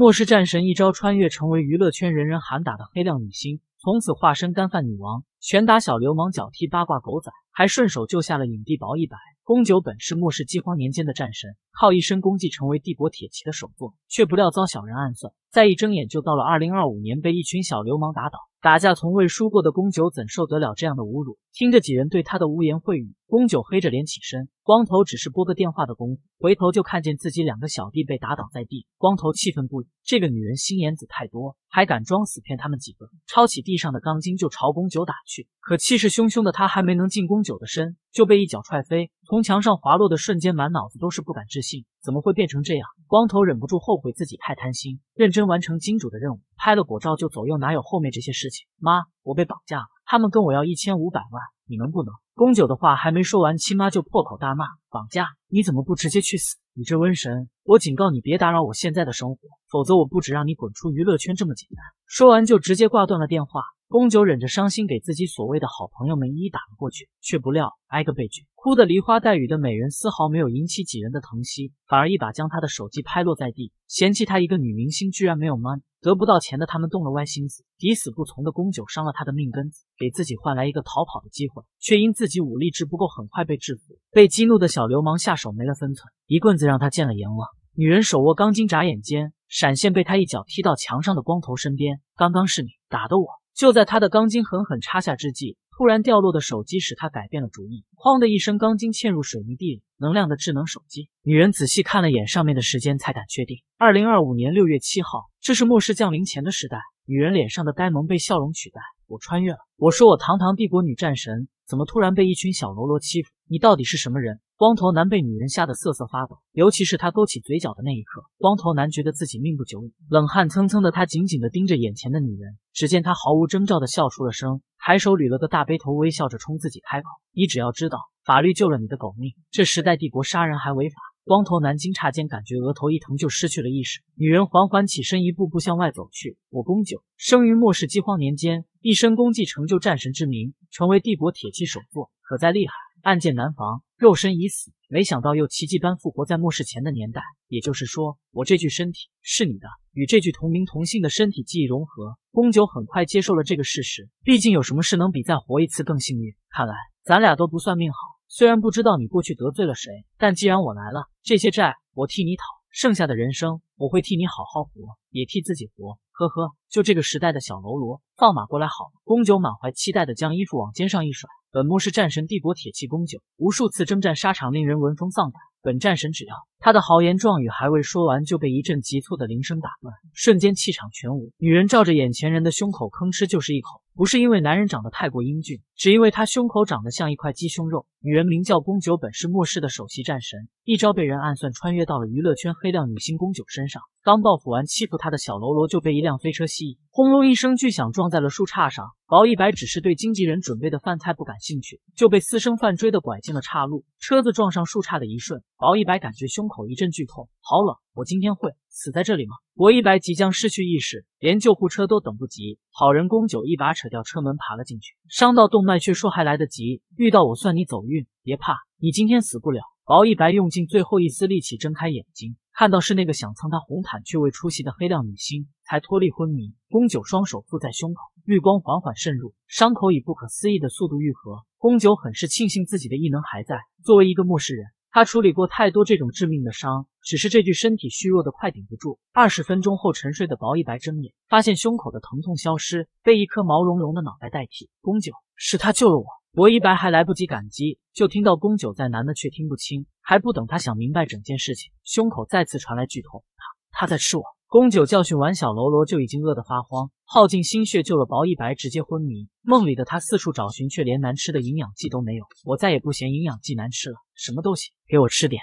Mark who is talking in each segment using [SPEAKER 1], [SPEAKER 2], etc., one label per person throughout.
[SPEAKER 1] 末世战神一招穿越，成为娱乐圈人人喊打的黑亮女星，从此化身干饭女王，拳打小流氓，脚踢八卦狗仔，还顺手救下了影帝薄一白。宫九本是末世饥荒年间的战神，靠一身功绩成为帝国铁骑的首座，却不料遭小人暗算，再一睁眼就到了二零二五年，被一群小流氓打倒。打架从未输过的宫九怎受得了这样的侮辱？听着几人对他的污言秽语。宫九黑着脸起身，光头只是拨个电话的功夫，回头就看见自己两个小弟被打倒在地。光头气愤不已，这个女人心眼子太多，还敢装死骗他们几个。抄起地上的钢筋就朝宫九打去，可气势汹汹的他还没能进宫九的身，就被一脚踹飞，从墙上滑落的瞬间，满脑子都是不敢置信，怎么会变成这样？光头忍不住后悔自己太贪心，认真完成金主的任务，拍了果照就走，又哪有后面这些事情？妈，我被绑架了。他们跟我要一千五百万，你能不能？宫九的话还没说完，亲妈就破口大骂：“绑架！你怎么不直接去死？你这瘟神！我警告你，别打扰我现在的生活，否则我不止让你滚出娱乐圈这么简单。”说完就直接挂断了电话。宫九忍着伤心，给自己所谓的好朋友们一一打了过去，却不料挨个被拒，哭得梨花带雨的美人丝毫没有引起几人的疼惜，反而一把将她的手机拍落在地，嫌弃她一个女明星居然没有 money，得不到钱的他们动了歪心思，抵死不从的宫九伤了他的命根子，给自己换来一个逃跑的机会，却因自己武力值不够，很快被制服。被激怒的小流氓下手没了分寸，一棍子让他见了阎王。女人手握钢筋，眨眼间闪现，被他一脚踢到墙上的光头身边。刚刚是你打的我。就在他的钢筋狠狠插下之际，突然掉落的手机使他改变了主意。哐的一声，钢筋嵌入水泥地里。能量的智能手机，女人仔细看了眼上面的时间，才敢确定，二零二五年六月七号，这是末世降临前的时代。女人脸上的呆萌被笑容取代。我穿越了，我说我堂堂帝国女战神，怎么突然被一群小喽啰欺负？你到底是什么人？光头男被女人吓得瑟瑟发抖，尤其是他勾起嘴角的那一刻，光头男觉得自己命不久矣。冷汗蹭蹭的他紧紧地盯着眼前的女人。只见她毫无征兆地笑出了声，抬手捋了个大背头，微笑着冲自己开口：“你只要知道，法律救了你的狗命。这时代帝国杀人还违法。”光头男惊诧间，感觉额头一疼，就失去了意识。女人缓缓起身，一步步向外走去。我公九生于末世饥荒年间，一身功绩成就战神之名，成为帝国铁骑首座。可再厉害，暗箭难防。肉身已死，没想到又奇迹般复活在末世前的年代，也就是说，我这具身体是你的，与这具同名同姓的身体记忆融合。宫九很快接受了这个事实，毕竟有什么事能比再活一次更幸运？看来咱俩都不算命好，虽然不知道你过去得罪了谁，但既然我来了，这些债我替你讨，剩下的人生我会替你好好活，也替自己活。呵呵，就这个时代的小喽啰，放马过来好了。宫九满怀期待地将衣服往肩上一甩。本末是战神帝国铁骑公九，无数次征战沙场，令人闻风丧胆。本战神只要他的豪言壮语还未说完，就被一阵急促的铃声打断，瞬间气场全无。女人照着眼前人的胸口吭哧就是一口，不是因为男人长得太过英俊，只因为他胸口长得像一块鸡胸肉。女人名叫宫九，本是末世的首席战神，一朝被人暗算，穿越到了娱乐圈黑料女星宫九身上。刚报复完欺负他的小喽啰，就被一辆飞车吸引，轰隆一声巨响撞在了树杈上。薄一白只是对经纪人准备的饭菜不感兴趣，就被私生饭追的拐进了岔路，车子撞上树杈的一瞬。薄一白感觉胸口一阵剧痛，好冷，我今天会死在这里吗？薄一白即将失去意识，连救护车都等不及。好人宫九一把扯掉车门，爬了进去。伤到动脉，却说还来得及。遇到我，算你走运。别怕，你今天死不了。薄一白用尽最后一丝力气睁开眼睛，看到是那个想蹭他红毯却未出席的黑亮女星，才脱离昏迷。宫九双手附在胸口，绿光缓缓渗入伤口，以不可思议的速度愈合。宫九很是庆幸自己的异能还在。作为一个陌生人。他处理过太多这种致命的伤，只是这具身体虚弱的快顶不住。二十分钟后，沉睡的薄一白睁眼，发现胸口的疼痛消失，被一颗毛茸茸的脑袋代替。宫九，是他救了我。薄一白还来不及感激，就听到宫九在男的，却听不清。还不等他想明白整件事情，胸口再次传来剧痛。他他在吃我。宫九教训完小喽啰，就已经饿得发慌，耗尽心血救了薄一白，直接昏迷。梦里的他四处找寻，却连难吃的营养剂都没有。我再也不嫌营养剂难吃了，什么都行，给我吃点。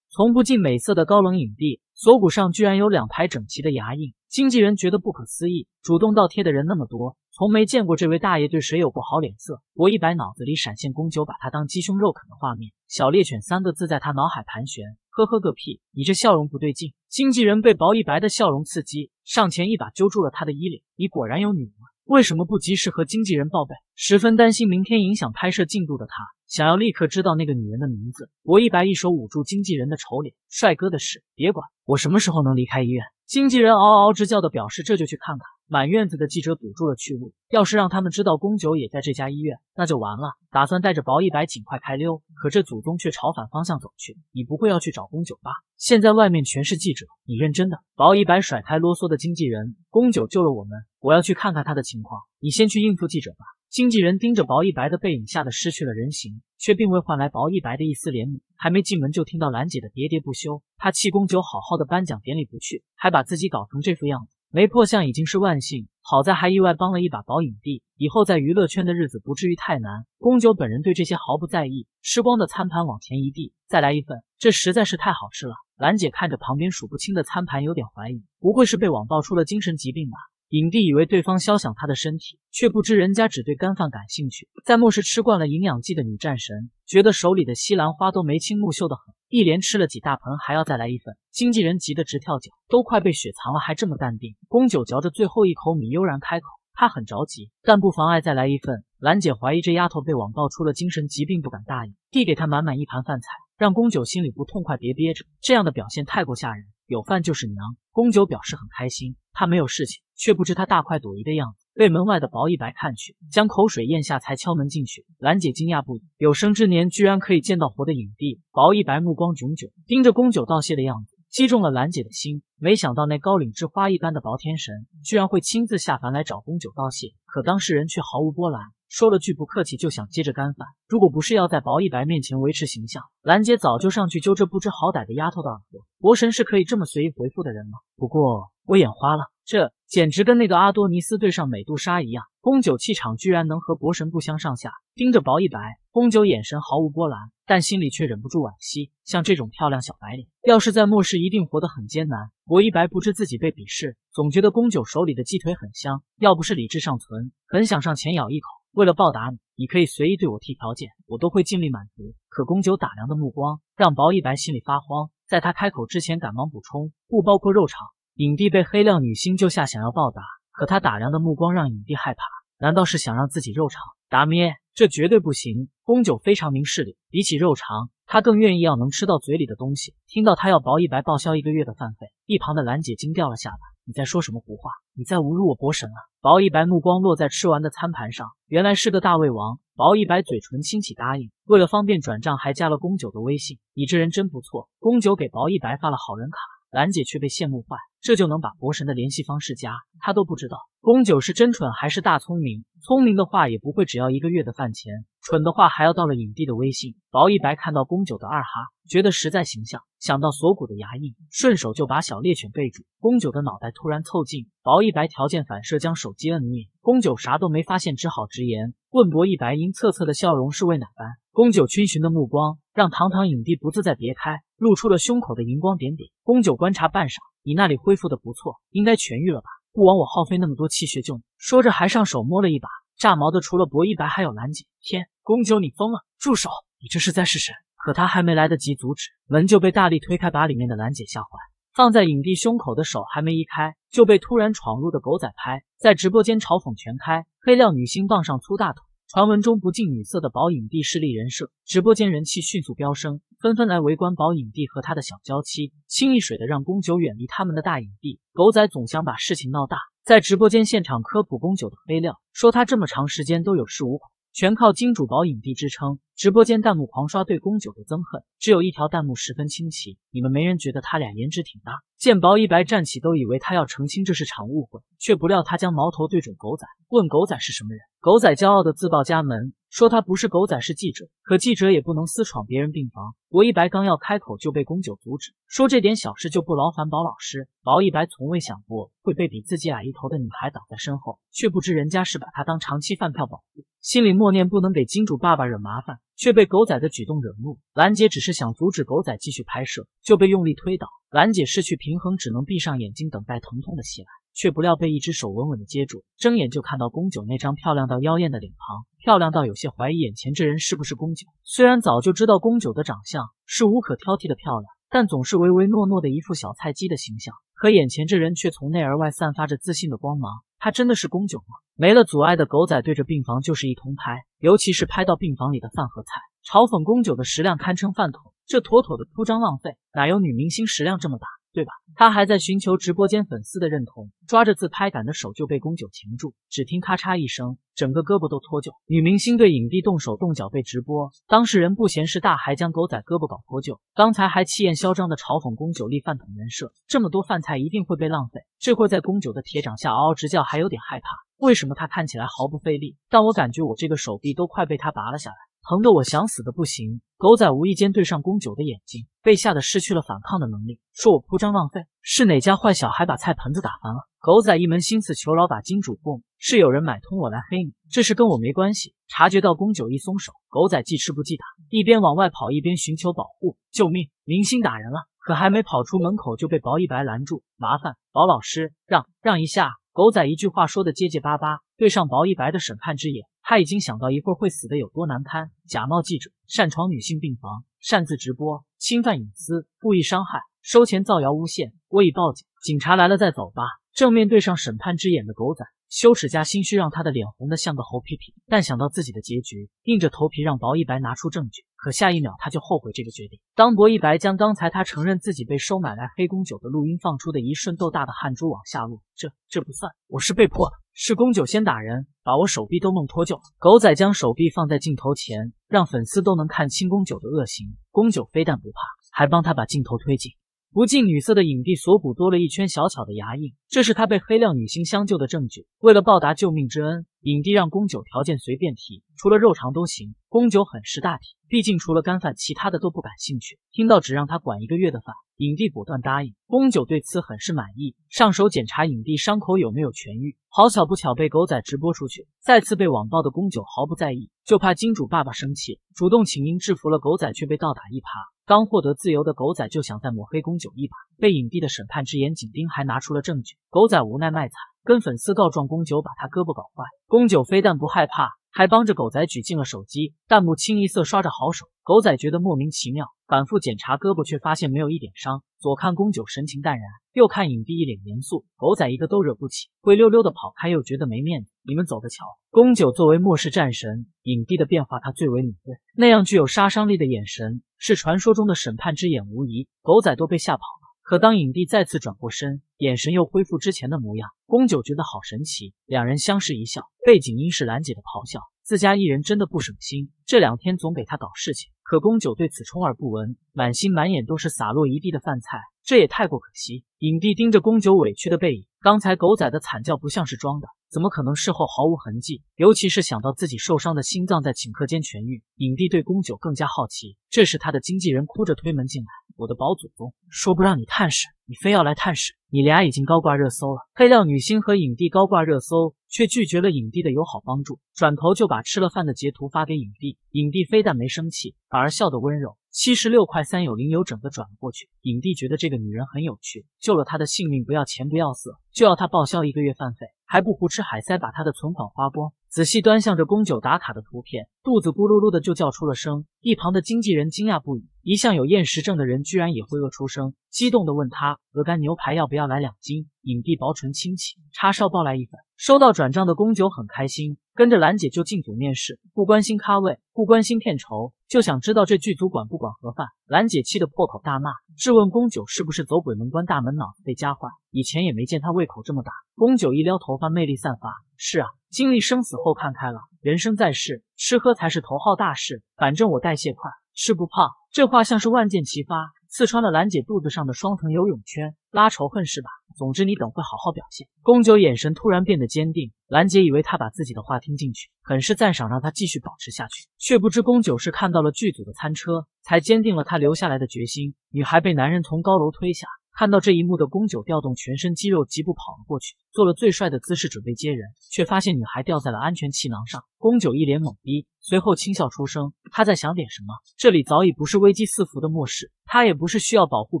[SPEAKER 1] 从不近美色的高冷影帝，锁骨上居然有两排整齐的牙印，经纪人觉得不可思议，主动倒贴的人那么多。从没见过这位大爷对谁有过好脸色。薄一白脑子里闪现宫九把他当鸡胸肉啃的画面，小猎犬三个字在他脑海盘旋。呵呵，个屁！你这笑容不对劲。经纪人被薄一白的笑容刺激，上前一把揪住了他的衣领。你果然有女人，为什么不及时和经纪人报备？十分担心明天影响拍摄进度的他，想要立刻知道那个女人的名字。薄一白一手捂住经纪人的丑脸，帅哥的事别管，我什么时候能离开医院？经纪人嗷嗷直叫的表示，这就去看看。满院子的记者堵住了去路，要是让他们知道宫九也在这家医院，那就完了。打算带着薄一白尽快开溜，可这祖宗却朝反方向走去。你不会要去找宫九吧？现在外面全是记者，你认真的？薄一白甩开啰嗦的经纪人，宫九救了我们，我要去看看他的情况。你先去应付记者吧。经纪人盯着薄一白的背影，吓得失去了人形，却并未换来薄一白的一丝怜悯。还没进门，就听到兰姐的喋喋不休：他气宫九好好的颁奖典礼不去，还把自己搞成这副样子。没破相已经是万幸，好在还意外帮了一把保影帝，以后在娱乐圈的日子不至于太难。宫九本人对这些毫不在意，吃光的餐盘往前一递，再来一份，这实在是太好吃了。兰姐看着旁边数不清的餐盘，有点怀疑，不会是被网暴出了精神疾病吧？影帝以为对方肖想他的身体，却不知人家只对干饭感兴趣。在末世吃惯了营养剂的女战神，觉得手里的西兰花都眉清目秀的很。一连吃了几大盆，还要再来一份，经纪人急得直跳脚，都快被雪藏了，还这么淡定。宫九嚼着最后一口米，悠然开口，他很着急，但不妨碍再来一份。兰姐怀疑这丫头被网暴出了精神疾病，不敢大意，递给她满满一盘饭菜，让宫九心里不痛快别憋着，这样的表现太过吓人。有饭就是娘，宫九表示很开心。他没有事情，却不知他大快朵颐的样子被门外的薄一白看去，将口水咽下才敲门进去。兰姐惊讶不已，有生之年居然可以见到活的影帝薄一白，目光炯炯盯着宫九道谢的样子，击中了兰姐的心。没想到那高岭之花一般的薄天神，居然会亲自下凡来找宫九道谢，可当事人却毫无波澜。说了句不客气，就想接着干饭。如果不是要在薄一白面前维持形象，兰姐早就上去揪这不知好歹的丫头的耳朵。博神是可以这么随意回复的人吗？不过我眼花了，这简直跟那个阿多尼斯对上美杜莎一样。宫九气场居然能和博神不相上下。盯着薄一白，宫九眼神毫无波澜，但心里却忍不住惋惜。像这种漂亮小白脸，要是在末世一定活得很艰难。薄一白不知自己被鄙视，总觉得宫九手里的鸡腿很香，要不是理智尚存，很想上前咬一口。为了报答你，你可以随意对我提条件，我都会尽力满足。可宫九打量的目光让薄一白心里发慌，在他开口之前，赶忙补充，不包括肉肠。影帝被黑料女星救下，想要报答，可他打量的目光让影帝害怕，难道是想让自己肉肠？达咩，这绝对不行！宫九非常明事理，比起肉肠，他更愿意要能吃到嘴里的东西。听到他要薄一白报销一个月的饭费，一旁的兰姐惊掉了下巴。你在说什么胡话？你在侮辱我国神啊！薄一白目光落在吃完的餐盘上，原来是个大胃王。薄一白嘴唇轻启答应，为了方便转账还加了宫九的微信，你这人真不错。宫九给薄一白发了好人卡。兰姐却被羡慕坏，这就能把博神的联系方式加？她都不知道。宫九是真蠢还是大聪明？聪明的话也不会只要一个月的饭钱，蠢的话还要到了影帝的微信。薄一白看到宫九的二哈，觉得实在形象，想到锁骨的牙印，顺手就把小猎犬备注。宫九的脑袋突然凑近，薄一白条件反射将手机摁灭。宫九啥都没发现，只好直言问薄一白：阴侧侧的笑容是为哪般？宫九逡巡的目光。让堂堂影帝不自在，别开，露出了胸口的荧光点点。宫九观察半晌，你那里恢复的不错，应该痊愈了吧？不枉我耗费那么多气血救你。说着还上手摸了一把，炸毛的除了薄一白，还有兰姐。天，宫九你疯了，住手！你这是在试谁？可他还没来得及阻止，门就被大力推开，把里面的兰姐吓坏。放在影帝胸口的手还没移开，就被突然闯入的狗仔拍在直播间嘲讽全开，黑料女星傍上粗大腿。传闻中不近女色的宝影帝势力人设，直播间人气迅速飙升，纷纷来围观宝影帝和他的小娇妻。清一水的让宫九远离他们的大影帝，狗仔总想把事情闹大，在直播间现场科普宫九的黑料，说他这么长时间都有恃无恐，全靠金主宝影帝支撑。直播间弹幕狂刷对宫九的憎恨，只有一条弹幕十分清奇：你们没人觉得他俩颜值挺搭？见薄一白站起，都以为他要澄清这是场误会，却不料他将矛头对准狗仔，问狗仔是什么人。狗仔骄傲的自报家门，说他不是狗仔，是记者。可记者也不能私闯别人病房。薄一白刚要开口，就被宫九阻止，说这点小事就不劳烦宝老师。薄一白从未想过会被比自己矮一头的女孩挡在身后，却不知人家是把他当长期饭票保护，心里默念不能给金主爸爸惹麻烦。却被狗仔的举动惹怒，兰姐只是想阻止狗仔继续拍摄，就被用力推倒。兰姐失去平衡，只能闭上眼睛等待疼痛的袭来，却不料被一只手稳稳的接住。睁眼就看到宫九那张漂亮到妖艳的脸庞，漂亮到有些怀疑眼前这人是不是宫九。虽然早就知道宫九的长相是无可挑剔的漂亮，但总是唯唯诺诺的一副小菜鸡的形象。可眼前这人却从内而外散发着自信的光芒，他真的是宫九吗？没了阻碍的狗仔对着病房就是一通拍。尤其是拍到病房里的饭和菜，嘲讽宫九的食量堪称饭桶，这妥妥的铺张浪费，哪有女明星食量这么大？对吧？他还在寻求直播间粉丝的认同，抓着自拍杆的手就被宫九擒住。只听咔嚓一声，整个胳膊都脱臼。女明星对影帝动手动脚被直播，当事人不嫌事大，还将狗仔胳膊搞脱臼。刚才还气焰嚣张的嘲讽宫九立饭桶人设，这么多饭菜一定会被浪费。这会在宫九的铁掌下嗷嗷直叫，还有点害怕。为什么他看起来毫不费力，但我感觉我这个手臂都快被他拔了下来。疼得我想死的不行，狗仔无意间对上宫九的眼睛，被吓得失去了反抗的能力，说我铺张浪费，是哪家坏小孩把菜盆子打翻了？狗仔一门心思求饶，把金主供，是有人买通我来黑你，这事跟我没关系。察觉到宫九一松手，狗仔既吃不记打，一边往外跑一边寻求保护，救命！明星打人了！可还没跑出门口就被薄一白拦住，麻烦，薄老师让让一下。狗仔一句话说的结结巴巴，对上薄一白的审判之眼。他已经想到一会儿会死的有多难堪。假冒记者擅闯女性病房，擅自直播，侵犯隐私，故意伤害，收钱造谣诬陷，我已报警。警察来了再走吧。正面对上审判之眼的狗仔。羞耻加心虚，让他的脸红得像个猴皮皮。但想到自己的结局，硬着头皮让薄一白拿出证据。可下一秒他就后悔这个决定。当薄一白将刚才他承认自己被收买来黑宫九的录音放出的一瞬，豆大的汗珠往下落。这这不算，我是被迫的。是宫九先打人，把我手臂都弄脱臼了。狗仔将手臂放在镜头前，让粉丝都能看清宫九的恶行。宫九非但不怕，还帮他把镜头推进。不近女色的影帝锁骨多了一圈小巧的牙印，这是他被黑料女星相救的证据。为了报答救命之恩，影帝让宫九条件随便提，除了肉肠都行。宫九很识大体，毕竟除了干饭，其他的都不感兴趣。听到只让他管一个月的饭，影帝果断答应。宫九对此很是满意，上手检查影帝伤口有没有痊愈。好巧不巧被狗仔直播出去，再次被网暴的宫九毫不在意，就怕金主爸爸生气，主动请缨制服了狗仔，却被倒打一耙。刚获得自由的狗仔就想再抹黑公九一把，被隐蔽的审判之眼紧盯，还拿出了证据。狗仔无奈卖惨，跟粉丝告状，公九把他胳膊搞坏。公九非但不害怕，还帮着狗仔举进了手机，弹幕清一色刷着好手。狗仔觉得莫名其妙。反复检查胳膊，却发现没有一点伤。左看宫九神情淡然，右看影帝一脸严肃，狗仔一个都惹不起，灰溜溜的跑开，又觉得没面子。你们走着瞧。宫九作为末世战神，影帝的变化他最为敏锐，那样具有杀伤力的眼神，是传说中的审判之眼无疑。狗仔都被吓跑了。可当影帝再次转过身，眼神又恢复之前的模样，宫九觉得好神奇。两人相视一笑。背景音是兰姐的咆哮，自家艺人真的不省心，这两天总给他搞事情。可宫九对此充耳不闻，满心满眼都是洒落一地的饭菜，这也太过可惜。影帝盯着宫九委屈的背影，刚才狗仔的惨叫不像是装的，怎么可能事后毫无痕迹？尤其是想到自己受伤的心脏在顷刻间痊愈，影帝对宫九更加好奇。这时，他的经纪人哭着推门进来：“我的宝祖宗，说不让你探视，你非要来探视，你俩已经高挂热搜了。黑料女星和影帝高挂热搜，却拒绝了影帝的友好帮助，转头就把吃了饭的截图发给影帝。影帝非但没生气，而……而笑得温柔，七十六块三有零有整的转了过去。影帝觉得这个女人很有趣，救了他的性命，不要钱不要色，就要他报销一个月饭费，还不胡吃海塞把他的存款花光。仔细端详着宫九打卡的图片，肚子咕噜噜的就叫出了声。一旁的经纪人惊讶不已，一向有厌食症的人居然也会饿出声，激动的问他鹅肝牛排要不要来两斤。影帝薄唇轻启，叉烧包来一份。收到转账的宫九很开心，跟着兰姐就进组面试，不关心咖位，不关心片酬，就想知道这剧组管不管盒饭。兰姐气得破口大骂，质问宫九是不是走鬼门关大门，脑子被夹坏。以前也没见他胃口这么大。宫九一撩头发，魅力散发。是啊，经历生死后看开了，人生在世，吃喝才是头号大事。反正我代谢快，吃不胖。这话像是万箭齐发。刺穿了兰姐肚子上的双层游泳圈，拉仇恨是吧？总之你等会好好表现。宫九眼神突然变得坚定，兰姐以为他把自己的话听进去，很是赞赏，让他继续保持下去，却不知宫九是看到了剧组的餐车，才坚定了他留下来的决心。女孩被男人从高楼推下。看到这一幕的宫九调动全身肌肉疾步跑了过去，做了最帅的姿势准备接人，却发现女孩掉在了安全气囊上。宫九一脸懵逼，随后轻笑出声。他在想点什么？这里早已不是危机四伏的末世，他也不是需要保护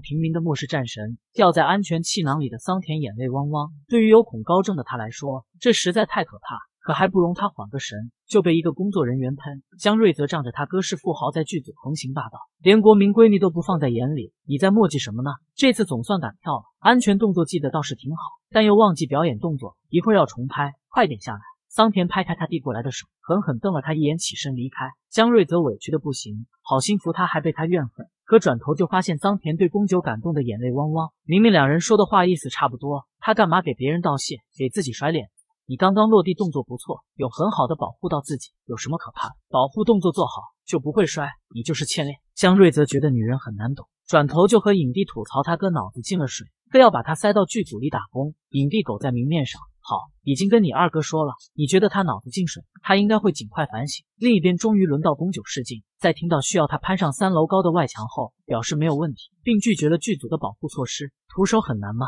[SPEAKER 1] 平民的末世战神。掉在安全气囊里的桑田眼泪汪汪，对于有恐高症的他来说，这实在太可怕。可还不容他缓个神，就被一个工作人员喷。江瑞泽仗着他哥是富豪，在剧组横行霸道，连国民闺女都不放在眼里。你在磨叽什么呢？这次总算敢跳了，安全动作记得倒是挺好，但又忘记表演动作，一会儿要重拍，快点下来。桑田拍开他递过来的手，狠狠瞪了他一眼，起身离开。江瑞泽委屈的不行，好心扶他还被他怨恨，可转头就发现桑田对宫九感动的眼泪汪汪。明明两人说的话意思差不多，他干嘛给别人道谢，给自己甩脸？你刚刚落地动作不错，有很好的保护到自己，有什么可怕？保护动作做好就不会摔，你就是欠练。江瑞泽觉得女人很难懂，转头就和影帝吐槽他哥脑子进了水，非要把他塞到剧组里打工。影帝狗在明面上好，已经跟你二哥说了，你觉得他脑子进水，他应该会尽快反省。另一边，终于轮到宫九试镜，在听到需要他攀上三楼高的外墙后，表示没有问题，并拒绝了剧组的保护措施，徒手很难吗？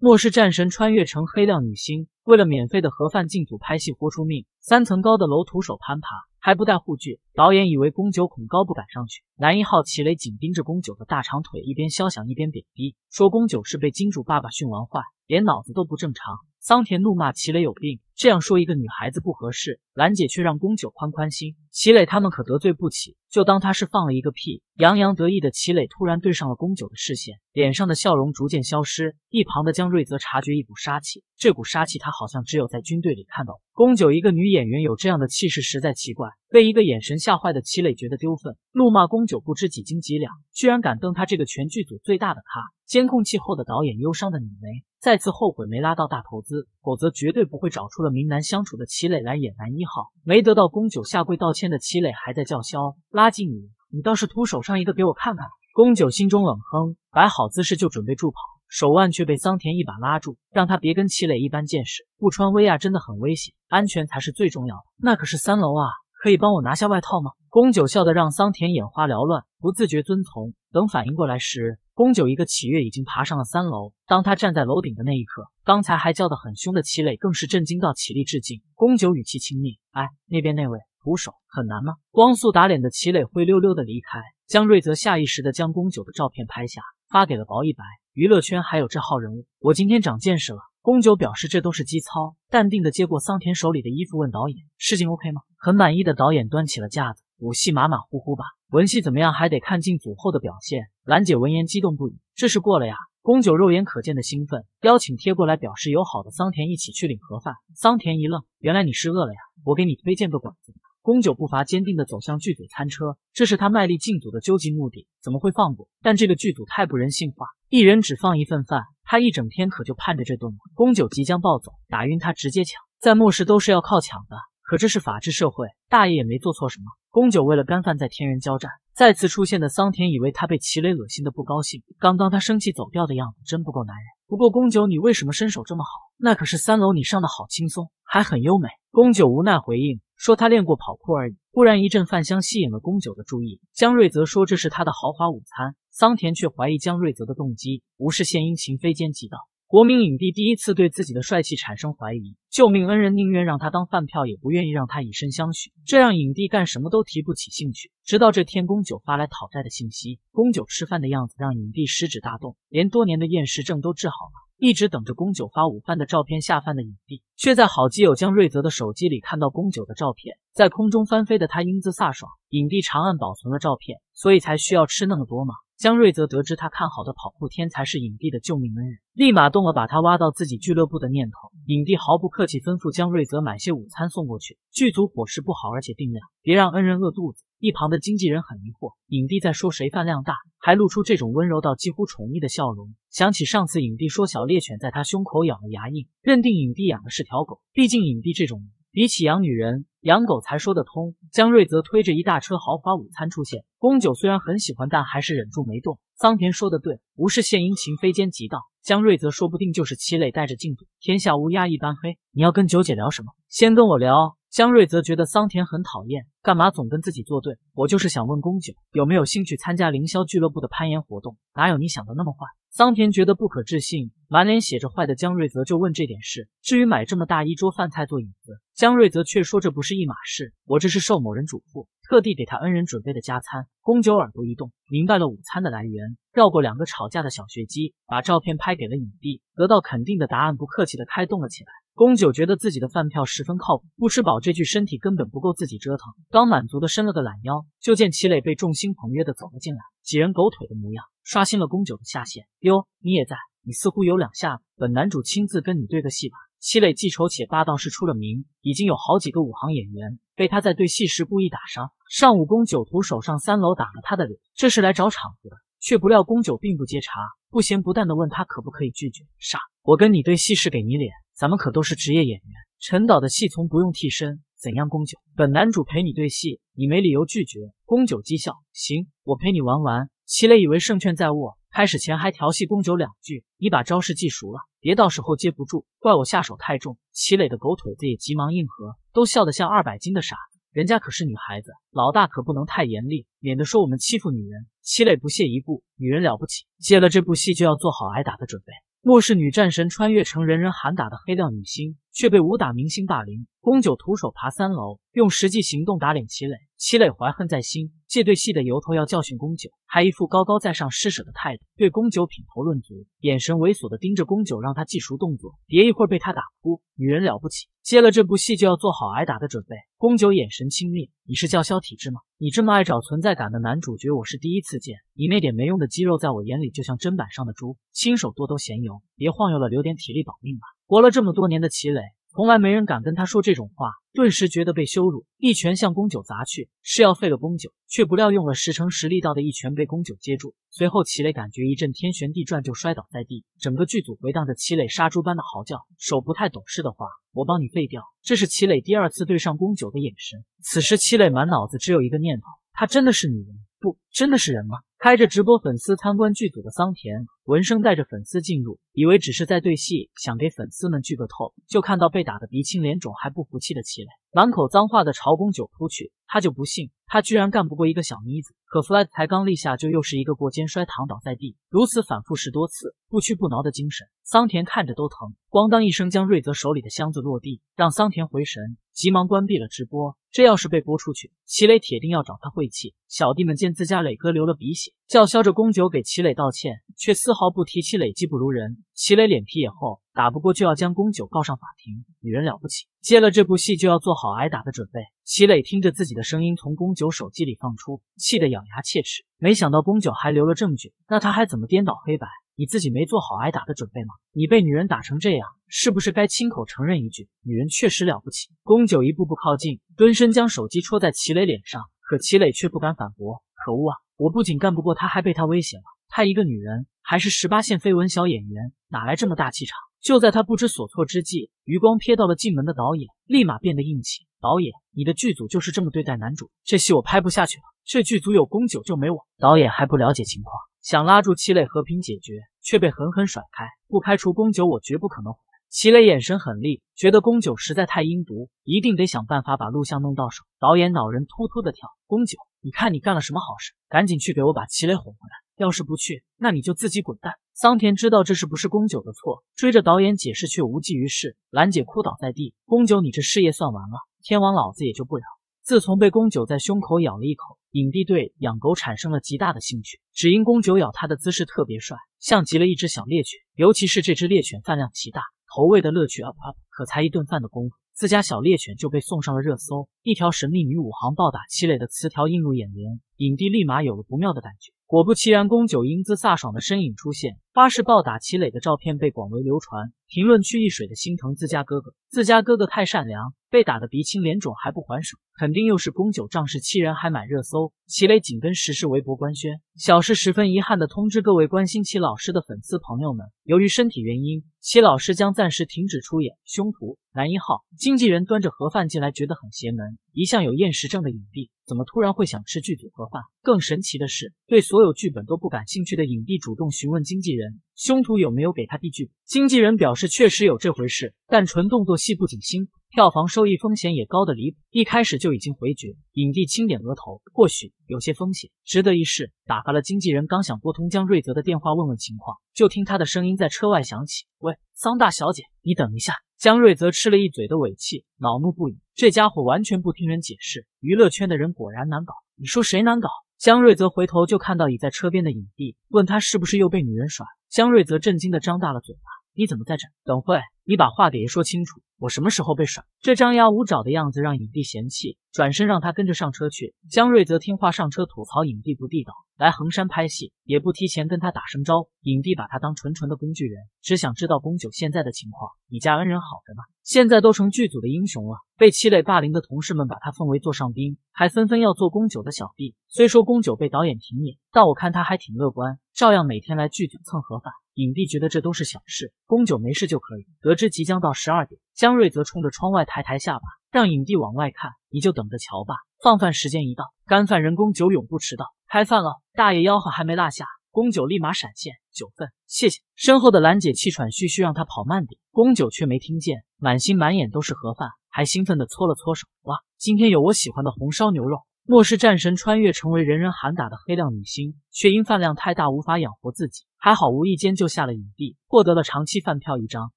[SPEAKER 1] 末世战神穿越成黑料女星，为了免费的盒饭进组拍戏，豁出命。三层高的楼，徒手攀爬，还不带护具。导演以为宫九恐高不敢上去，男一号齐磊紧盯着宫九的大长腿，一边肖想一边贬低，说宫九是被金主爸爸训完坏，连脑子都不正常。桑田怒骂齐磊有病。这样说一个女孩子不合适，兰姐却让宫九宽宽心。齐磊他们可得罪不起，就当他是放了一个屁。洋洋得意的齐磊突然对上了宫九的视线，脸上的笑容逐渐消失。一旁的江瑞则察觉一股杀气，这股杀气他好像只有在军队里看到。宫九一个女演员有这样的气势，实在奇怪。被一个眼神吓坏的齐磊觉得丢份，怒骂宫九不知几斤几两，居然敢瞪他这个全剧组最大的咖。监控器后的导演忧伤的拧眉，再次后悔没拉到大投资。否则绝对不会找出了明男相处的齐磊来演男一号。没得到宫九下跪道歉的齐磊还在叫嚣，垃圾女你倒是徒手上一个给我看看。宫九心中冷哼，摆好姿势就准备助跑，手腕却被桑田一把拉住，让他别跟齐磊一般见识，不穿威亚真的很危险，安全才是最重要的。那可是三楼啊。可以帮我拿下外套吗？宫九笑得让桑田眼花缭乱，不自觉遵从。等反应过来时，宫九一个起跃已经爬上了三楼。当他站在楼顶的那一刻，刚才还叫得很凶的齐磊更是震惊到起立致敬。宫九语气轻蔑：“哎，那边那位徒手很难吗？光速打脸的齐磊灰溜溜的离开。江瑞泽下意识的将宫九的照片拍下，发给了薄一白。娱乐圈还有这号人物，我今天长见识了。宫九表示这都是基操，淡定的接过桑田手里的衣服，问导演事情 OK 吗？很满意的导演端起了架子，武戏马马虎虎吧，文戏怎么样还得看进组后的表现。兰姐闻言激动不已，这是过了呀！宫九肉眼可见的兴奋，邀请贴过来表示友好的桑田一起去领盒饭。桑田一愣，原来你是饿了呀，我给你推荐个馆子。宫九步伐坚定的走向剧组餐车，这是他卖力进组的究极目的，怎么会放过？但这个剧组太不人性化，一人只放一份饭。他一整天可就盼着这顿。宫九即将暴走，打晕他直接抢，在末世都是要靠抢的。可这是法治社会，大爷也没做错什么。宫九为了干饭在天人交战，再次出现的桑田以为他被齐磊恶心的不高兴，刚刚他生气走掉的样子真不够男人。不过宫九，你为什么身手这么好？那可是三楼你上的好轻松，还很优美。宫九无奈回应。说他练过跑酷而已。忽然一阵饭香吸引了宫九的注意。江瑞泽说这是他的豪华午餐，桑田却怀疑江瑞泽的动机，无事献殷勤，非奸即盗。国民影帝第一次对自己的帅气产生怀疑，救命恩人宁愿让他当饭票，也不愿意让他以身相许，这让影帝干什么都提不起兴趣。直到这天，宫九发来讨债的信息，宫九吃饭的样子让影帝食指大动，连多年的厌食症都治好了。一直等着宫九发午饭的照片下饭的影帝，却在好基友江瑞泽的手机里看到宫九的照片，在空中翻飞的他英姿飒爽。影帝长按保存了照片，所以才需要吃那么多吗？江瑞泽得知他看好的跑酷天才是影帝的救命恩人，立马动了把他挖到自己俱乐部的念头。影帝毫不客气吩咐江瑞泽买些午餐送过去，剧组伙食不好，而且定量，别让恩人饿肚子。一旁的经纪人很疑惑，影帝在说谁饭量大，还露出这种温柔到几乎宠溺的笑容。想起上次影帝说小猎犬在他胸口咬了牙印，认定影帝养的是条狗。毕竟影帝这种人，比起养女人，养狗才说得通。江瑞泽推着一大车豪华午餐出现，宫九虽然很喜欢，但还是忍住没动。桑田说的对，无事献殷勤，非奸即盗。江瑞泽说不定就是齐磊带着进度，天下乌鸦一般黑，你要跟九姐聊什么？先跟我聊。江瑞泽觉得桑田很讨厌，干嘛总跟自己作对？我就是想问宫九有没有兴趣参加凌霄俱乐部的攀岩活动。哪有你想的那么坏？桑田觉得不可置信，满脸写着坏的江瑞泽就问这点事。至于买这么大一桌饭菜做引子，江瑞泽却说这不是一码事，我这是受某人嘱咐。特地给他恩人准备的加餐，宫九耳朵一动，明白了午餐的来源，绕过两个吵架的小学鸡，把照片拍给了影帝，得到肯定的答案，不客气的开动了起来。宫九觉得自己的饭票十分靠谱，不吃饱这具身体根本不够自己折腾，刚满足的伸了个懒腰，就见齐磊被众星捧月的走了进来，几人狗腿的模样，刷新了宫九的下限。哟，你也在，你似乎有两下子，本男主亲自跟你对个戏吧。齐磊记仇且霸道是出了名，已经有好几个武行演员。被他在对戏时故意打伤，上午，宫九徒手上三楼打了他的脸，这是来找场子的。却不料宫九并不接茬，不咸不淡的问他可不可以拒绝。傻，我跟你对戏是给你脸，咱们可都是职业演员，陈导的戏从不用替身，怎样？宫九本男主陪你对戏，你没理由拒绝。宫九讥笑，行，我陪你玩玩。齐磊以为胜券在握。开始前还调戏宫九两句，你把招式记熟了，别到时候接不住，怪我下手太重。齐磊的狗腿子也急忙应和，都笑得像二百斤的傻。子。人家可是女孩子，老大可不能太严厉，免得说我们欺负女人。齐磊不屑一顾，女人了不起，接了这部戏就要做好挨打的准备。末世女战神穿越成人人喊打的黑料女星。却被武打明星霸凌，宫九徒手爬三楼，用实际行动打脸齐磊。齐磊怀恨在心，借对戏的由头要教训宫九，还一副高高在上施舍的态度，对宫九品头论足，眼神猥琐的盯着宫九，让他记熟动作，别一会儿被他打哭。女人了不起，接了这部戏就要做好挨打的准备。宫九眼神轻蔑，你是叫嚣体质吗？你这么爱找存在感的男主角，我是第一次见。你那点没用的肌肉，在我眼里就像砧板上的猪，亲手剁都嫌油。别晃悠了，留点体力保命吧。活了这么多年的齐磊，从来没人敢跟他说这种话，顿时觉得被羞辱，一拳向宫九砸去，是要废了宫九，却不料用了十成实力道的一拳被宫九接住。随后齐磊感觉一阵天旋地转，就摔倒在地。整个剧组回荡着齐磊杀猪般的嚎叫。手不太懂事的话，我帮你废掉。这是齐磊第二次对上宫九的眼神。此时齐磊满脑子只有一个念头：他真的是女人。不，真的是人吗？开着直播，粉丝参观剧组的桑田闻声带着粉丝进入，以为只是在对戏，想给粉丝们剧个透，就看到被打得鼻青脸肿还不服气的齐磊，满口脏话的朝宫九扑去，他就不信他居然干不过一个小妮子。可弗莱才刚立下，就又是一个过肩摔躺倒在地，如此反复十多次，不屈不挠的精神，桑田看着都疼。咣当一声，将瑞泽手里的箱子落地，让桑田回神，急忙关闭了直播。这要是被播出去，齐磊铁定要找他晦气。小弟们见自家磊哥流了鼻血，叫嚣着宫九给齐磊道歉，却丝毫不提齐磊技不如人。齐磊脸皮也厚，打不过就要将宫九告上法庭。女人了不起，接了这部戏就要做好挨打的准备。齐磊听着自己的声音从宫九手机里放出，气得咬。咬牙切齿，没想到宫九还留了证据，那他还怎么颠倒黑白？你自己没做好挨打的准备吗？你被女人打成这样，是不是该亲口承认一句，女人确实了不起？宫九一步步靠近，蹲身将手机戳在齐磊脸上，可齐磊却不敢反驳。可恶啊！我不仅干不过他，还被他威胁了。他一个女人，还是十八线绯闻小演员，哪来这么大气场？就在他不知所措之际，余光瞥到了进门的导演，立马变得硬气。导演，你的剧组就是这么对待男主？这戏我拍不下去了。这剧组有宫九就没我，导演还不了解情况，想拉住齐磊和平解决，却被狠狠甩开。不开除宫九，我绝不可能回来。齐磊眼神狠厉，觉得宫九实在太阴毒，一定得想办法把录像弄到手。导演脑人突突的跳，宫九，你看你干了什么好事，赶紧去给我把齐磊哄回来，要是不去，那你就自己滚蛋。桑田知道这是不是宫九的错，追着导演解释却无济于事，兰姐哭倒在地，宫九，你这事业算完了，天王老子也救不了。自从被宫九在胸口咬了一口，影帝对养狗产生了极大的兴趣。只因宫九咬他的姿势特别帅，像极了一只小猎犬。尤其是这只猎犬饭量极大，投喂的乐趣 up up。可才一顿饭的功夫，自家小猎犬就被送上了热搜。一条神秘女武行暴打七磊的词条映入眼帘，影帝立马有了不妙的感觉。果不其然，宫九英姿飒爽的身影出现。发誓暴打齐磊的照片被广为流传，评论区一水的心疼自家哥哥，自家哥哥太善良，被打得鼻青脸肿还不还手，肯定又是公九仗势欺人还买热搜。齐磊紧跟时事微博官宣，小事十分遗憾的通知各位关心齐老师的粉丝朋友们，由于身体原因，齐老师将暂时停止出演《凶徒》男一号。经纪人端着盒饭进来，觉得很邪门。一向有厌食症的影帝，怎么突然会想吃剧组盒饭？更神奇的是，对所有剧本都不感兴趣的影帝，主动询问经纪人。人，凶徒有没有给他递剧本？经纪人表示确实有这回事，但纯动作戏不仅辛苦，票房收益风险也高得离谱，一开始就已经回绝。影帝轻点额头，或许有些风险，值得一试。打发了经纪人，刚想拨通江瑞泽的电话问问情况，就听他的声音在车外响起：“喂，桑大小姐，你等一下。”江瑞泽吃了一嘴的尾气，恼怒不已，这家伙完全不听人解释，娱乐圈的人果然难搞。你说谁难搞？江瑞泽回头就看到倚在车边的影帝，问他是不是又被女人甩。江瑞泽震惊的张大了嘴巴。你怎么在这？等会，你把话给爷说清楚。我什么时候被甩？这张牙舞爪的样子让影帝嫌弃，转身让他跟着上车去。江瑞则听话上车，吐槽影帝不地道，来衡山拍戏也不提前跟他打声招呼。影帝把他当纯纯的工具人，只想知道宫九现在的情况。你家恩人好着呢，现在都成剧组的英雄了，被七磊霸凌的同事们把他奉为座上宾，还纷纷要做宫九的小弟。虽说宫九被导演停演，但我看他还挺乐观，照样每天来剧组蹭盒饭。影帝觉得这都是小事，宫九没事就可以。得知即将到十二点，江瑞则冲着窗外抬抬下巴，让影帝往外看，你就等着瞧吧。放饭时间一到，干饭人宫九永不迟到，开饭了！大爷吆喝还没落下，宫九立马闪现，九份，谢谢。身后的兰姐气喘吁吁，让他跑慢点，宫九却没听见，满心满眼都是盒饭，还兴奋地搓了搓手，哇，今天有我喜欢的红烧牛肉。末世战神穿越成为人人喊打的黑料女星，却因饭量太大无法养活自己。还好，无意间救下了影帝，获得了长期饭票一张。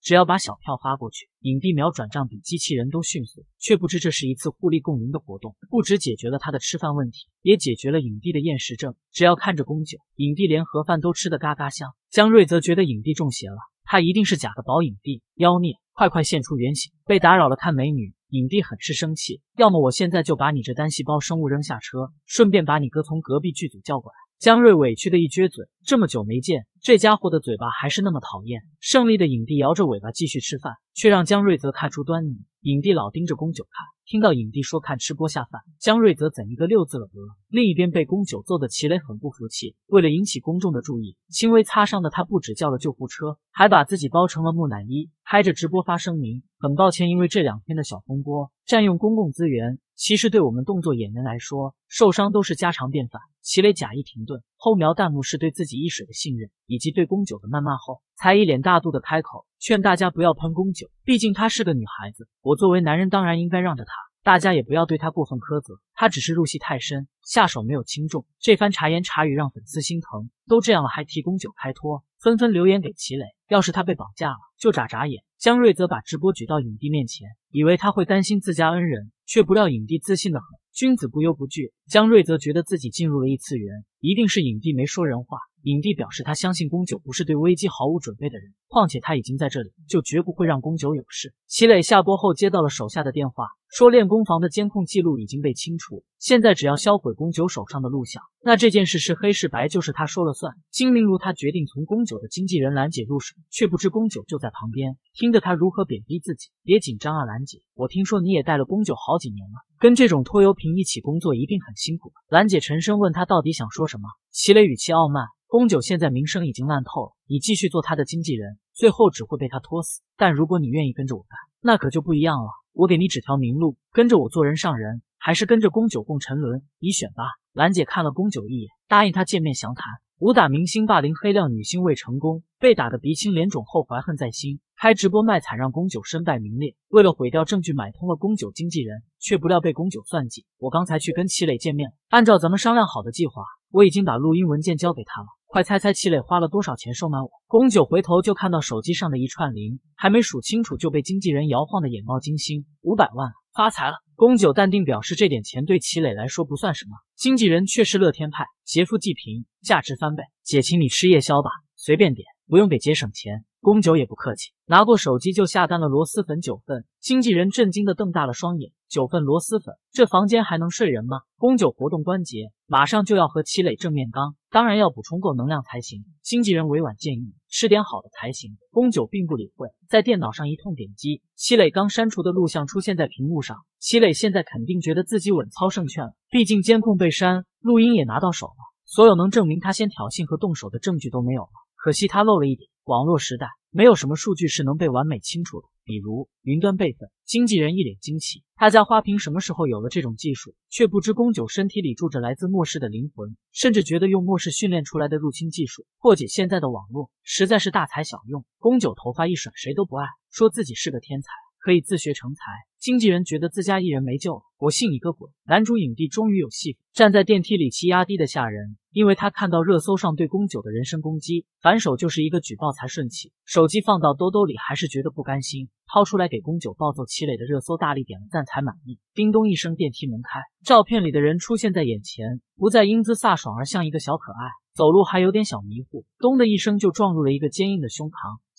[SPEAKER 1] 只要把小票发过去，影帝秒转账，比机器人都迅速。却不知这是一次互利共赢的活动，不止解决了他的吃饭问题，也解决了影帝的厌食症。只要看着宫酒，影帝连盒饭都吃得嘎嘎香。江瑞则觉得影帝中邪了，他一定是假的。保影帝，妖孽，快快现出原形！被打扰了，看美女，影帝很是生气。要么我现在就把你这单细胞生物扔下车，顺便把你哥从隔壁剧组叫过来。江瑞委屈的一撅嘴，这么久没见，这家伙的嘴巴还是那么讨厌。胜利的影帝摇着尾巴继续吃饭，却让江瑞泽看出端倪。影帝老盯着宫九看，听到影帝说看吃播下饭，江瑞泽怎一个六字了得。另一边被宫九揍的齐磊很不服气，为了引起公众的注意，轻微擦伤的他不止叫了救护车，还把自己包成了木乃伊。开着直播发声明，很抱歉，因为这两天的小风波占用公共资源。其实对我们动作演员来说，受伤都是家常便饭。齐磊假意停顿，后瞄弹幕是对自己一水的信任，以及对宫九的谩骂后，才一脸大度的开口劝大家不要喷宫九，毕竟她是个女孩子，我作为男人当然应该让着她。大家也不要对他过分苛责，他只是入戏太深，下手没有轻重。这番茶言茶语让粉丝心疼，都这样了还提宫九开脱，纷纷留言给齐磊。要是他被绑架了，就眨眨眼。江瑞则把直播举到影帝面前，以为他会担心自家恩人，却不料影帝自信的很，君子不忧不惧。江瑞则觉得自己进入了异次元，一定是影帝没说人话。影帝表示他相信宫九不是对危机毫无准备的人，况且他已经在这里，就绝不会让宫九有事。齐磊下播后接到了手下的电话。说练功房的监控记录已经被清除，现在只要销毁宫九手上的录像，那这件事是黑是白就是他说了算。精明如他，决定从宫九的经纪人兰姐入手，却不知宫九就在旁边，听着他如何贬低自己。别紧张啊，兰姐，我听说你也带了宫九好几年了，跟这种拖油瓶一起工作一定很辛苦。兰姐沉声问他到底想说什么。齐磊语气傲慢，宫九现在名声已经烂透了，你继续做他的经纪人，最后只会被他拖死。但如果你愿意跟着我干，那可就不一样了。我给你指条明路，跟着我做人上人，还是跟着宫九共沉沦，你选吧。兰姐看了宫九一眼，答应他见面详谈。武打明星霸凌黑料女星未成功，被打得鼻青脸肿后怀恨在心，开直播卖惨，让宫九身败名裂。为了毁掉证据，买通了宫九经纪人，却不料被宫九算计。我刚才去跟齐磊见面了，按照咱们商量好的计划，我已经把录音文件交给他了。快猜猜齐磊花了多少钱收买我？宫九回头就看到手机上的一串零，还没数清楚就被经纪人摇晃的眼冒金星。五百万，发财了！宫九淡定表示这点钱对齐磊来说不算什么，经纪人却是乐天派，劫富济贫，价值翻倍。姐，请你吃夜宵吧，随便点，不用给姐省钱。宫九也不客气，拿过手机就下单了螺蛳粉九份。经纪人震惊的瞪大了双眼，九份螺蛳粉，这房间还能睡人吗？宫九活动关节，马上就要和齐磊正面刚，当然要补充够能量才行。经纪人委婉建议，吃点好的才行。宫九并不理会，在电脑上一通点击，齐磊刚删除的录像出现在屏幕上。齐磊现在肯定觉得自己稳操胜券了，毕竟监控被删，录音也拿到手了，所有能证明他先挑衅和动手的证据都没有了。可惜他漏了一点。网络时代，没有什么数据是能被完美清除的。比如云端备份。经纪人一脸惊奇，他家花瓶什么时候有了这种技术？却不知宫九身体里住着来自末世的灵魂，甚至觉得用末世训练出来的入侵技术破解现在的网络，实在是大材小用。宫九头发一甩，谁都不爱，说自己是个天才，可以自学成才。经纪人觉得自家艺人没救了，我信你个鬼！男主影帝终于有戏，站在电梯里气压低的吓人。因为他看到热搜上对宫九的人身攻击，反手就是一个举报才顺气。手机放到兜兜里，还是觉得不甘心，掏出来给宫九暴揍齐磊的热搜，大力点了赞才满意。叮咚一声，电梯门开，照片里的人出现在眼前，不再英姿飒爽，而像一个小可爱，走路还有点小迷糊。咚的一声，就撞入了一个坚硬的胸膛。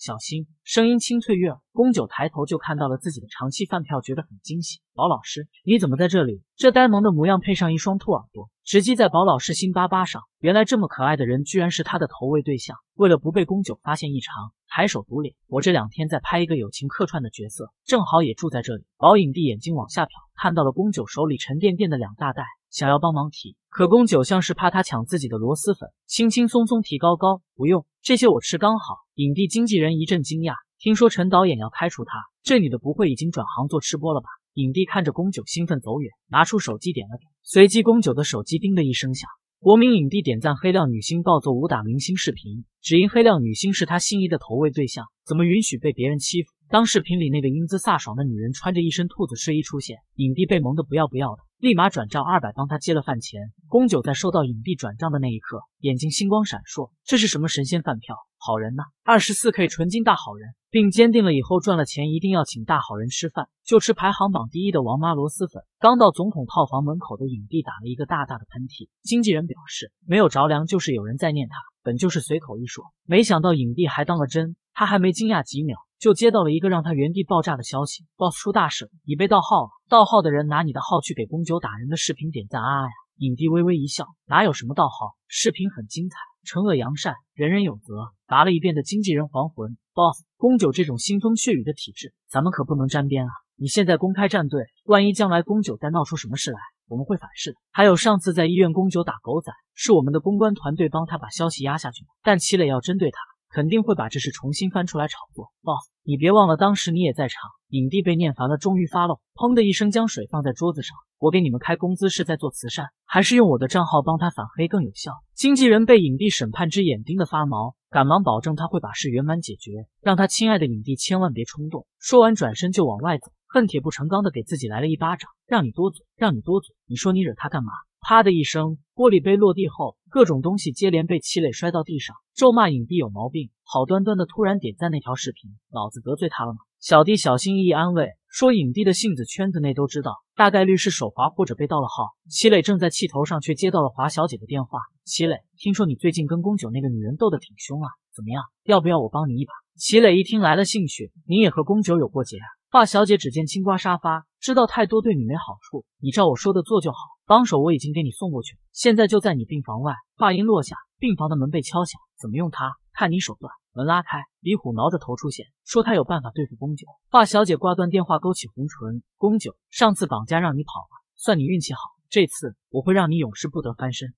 [SPEAKER 1] 小心，声音清脆悦耳。宫九抬头就看到了自己的长期饭票，觉得很惊喜。宝老师，你怎么在这里？这呆萌的模样配上一双兔耳朵，直击在宝老师心巴巴上。原来这么可爱的人，居然是他的投喂对象。为了不被宫九发现异常，抬手堵脸。我这两天在拍一个友情客串的角色，正好也住在这里。宝影帝眼睛往下瞟，看到了宫九手里沉甸甸的两大袋。想要帮忙提，可宫九像是怕他抢自己的螺蛳粉，轻轻松松提高高，不用这些我吃刚好。影帝经纪人一阵惊讶，听说陈导演要开除他，这女的不会已经转行做吃播了吧？影帝看着宫九兴奋走远，拿出手机点了点，随即宫九的手机叮的一声响，国民影帝点赞黑料女星暴揍武打明星视频，只因黑料女星是他心仪的投喂对象，怎么允许被别人欺负？当视频里那个英姿飒爽的女人穿着一身兔子睡衣出现，影帝被萌得不要不要的，立马转账二百帮她接了饭钱。宫九在收到影帝转账的那一刻，眼睛星光闪烁，这是什么神仙饭票？好人呢？二十四 K 纯金大好人，并坚定了以后赚了钱一定要请大好人吃饭，就吃排行榜第一的王妈螺蛳粉。刚到总统套房门口的影帝打了一个大大的喷嚏，经纪人表示没有着凉，就是有人在念他，本就是随口一说，没想到影帝还当了真。他还没惊讶几秒。就接到了一个让他原地爆炸的消息，boss 出大事了，你被盗号了。盗号的人拿你的号去给宫九打人的视频点赞啊呀！影帝微微一笑，哪有什么盗号，视频很精彩，惩恶扬善，人人有责。拔了一遍的经纪人还魂，boss，宫九这种腥风血雨的体质，咱们可不能沾边啊！你现在公开站队，万一将来宫九再闹出什么事来，我们会反噬的。还有上次在医院宫九打狗仔，是我们的公关团队帮他把消息压下去的，但齐磊要针对他，肯定会把这事重新翻出来炒作，boss。你别忘了，当时你也在场。影帝被念烦了，终于发了，砰的一声将水放在桌子上。我给你们开工资是在做慈善，还是用我的账号帮他反黑更有效？经纪人被影帝审判之眼盯得发毛，赶忙保证他会把事圆满解决，让他亲爱的影帝千万别冲动。说完转身就往外走，恨铁不成钢的给自己来了一巴掌。让你多嘴，让你多嘴，你说你惹他干嘛？啪的一声，玻璃杯落地后。各种东西接连被齐磊摔到地上，咒骂影帝有毛病，好端端的突然点赞那条视频，老子得罪他了吗？小弟小心翼翼安慰说，影帝的性子圈子内都知道，大概率是手滑或者被盗了号。齐磊正在气头上，却接到了华小姐的电话。齐磊，听说你最近跟宫九那个女人斗得挺凶啊？怎么样，要不要我帮你一把？齐磊一听来了兴趣，你也和宫九有过节啊？华小姐只见青瓜沙发，知道太多对你没好处，你照我说的做就好。帮手我已经给你送过去现在就在你病房外。话音落下，病房的门被敲响。怎么用他？看你手段。门拉开，李虎挠着头出现，说他有办法对付宫九。华小姐挂断电话，勾起红唇。宫九，上次绑架让你跑了，算你运气好。这次我会让你永世不得翻身。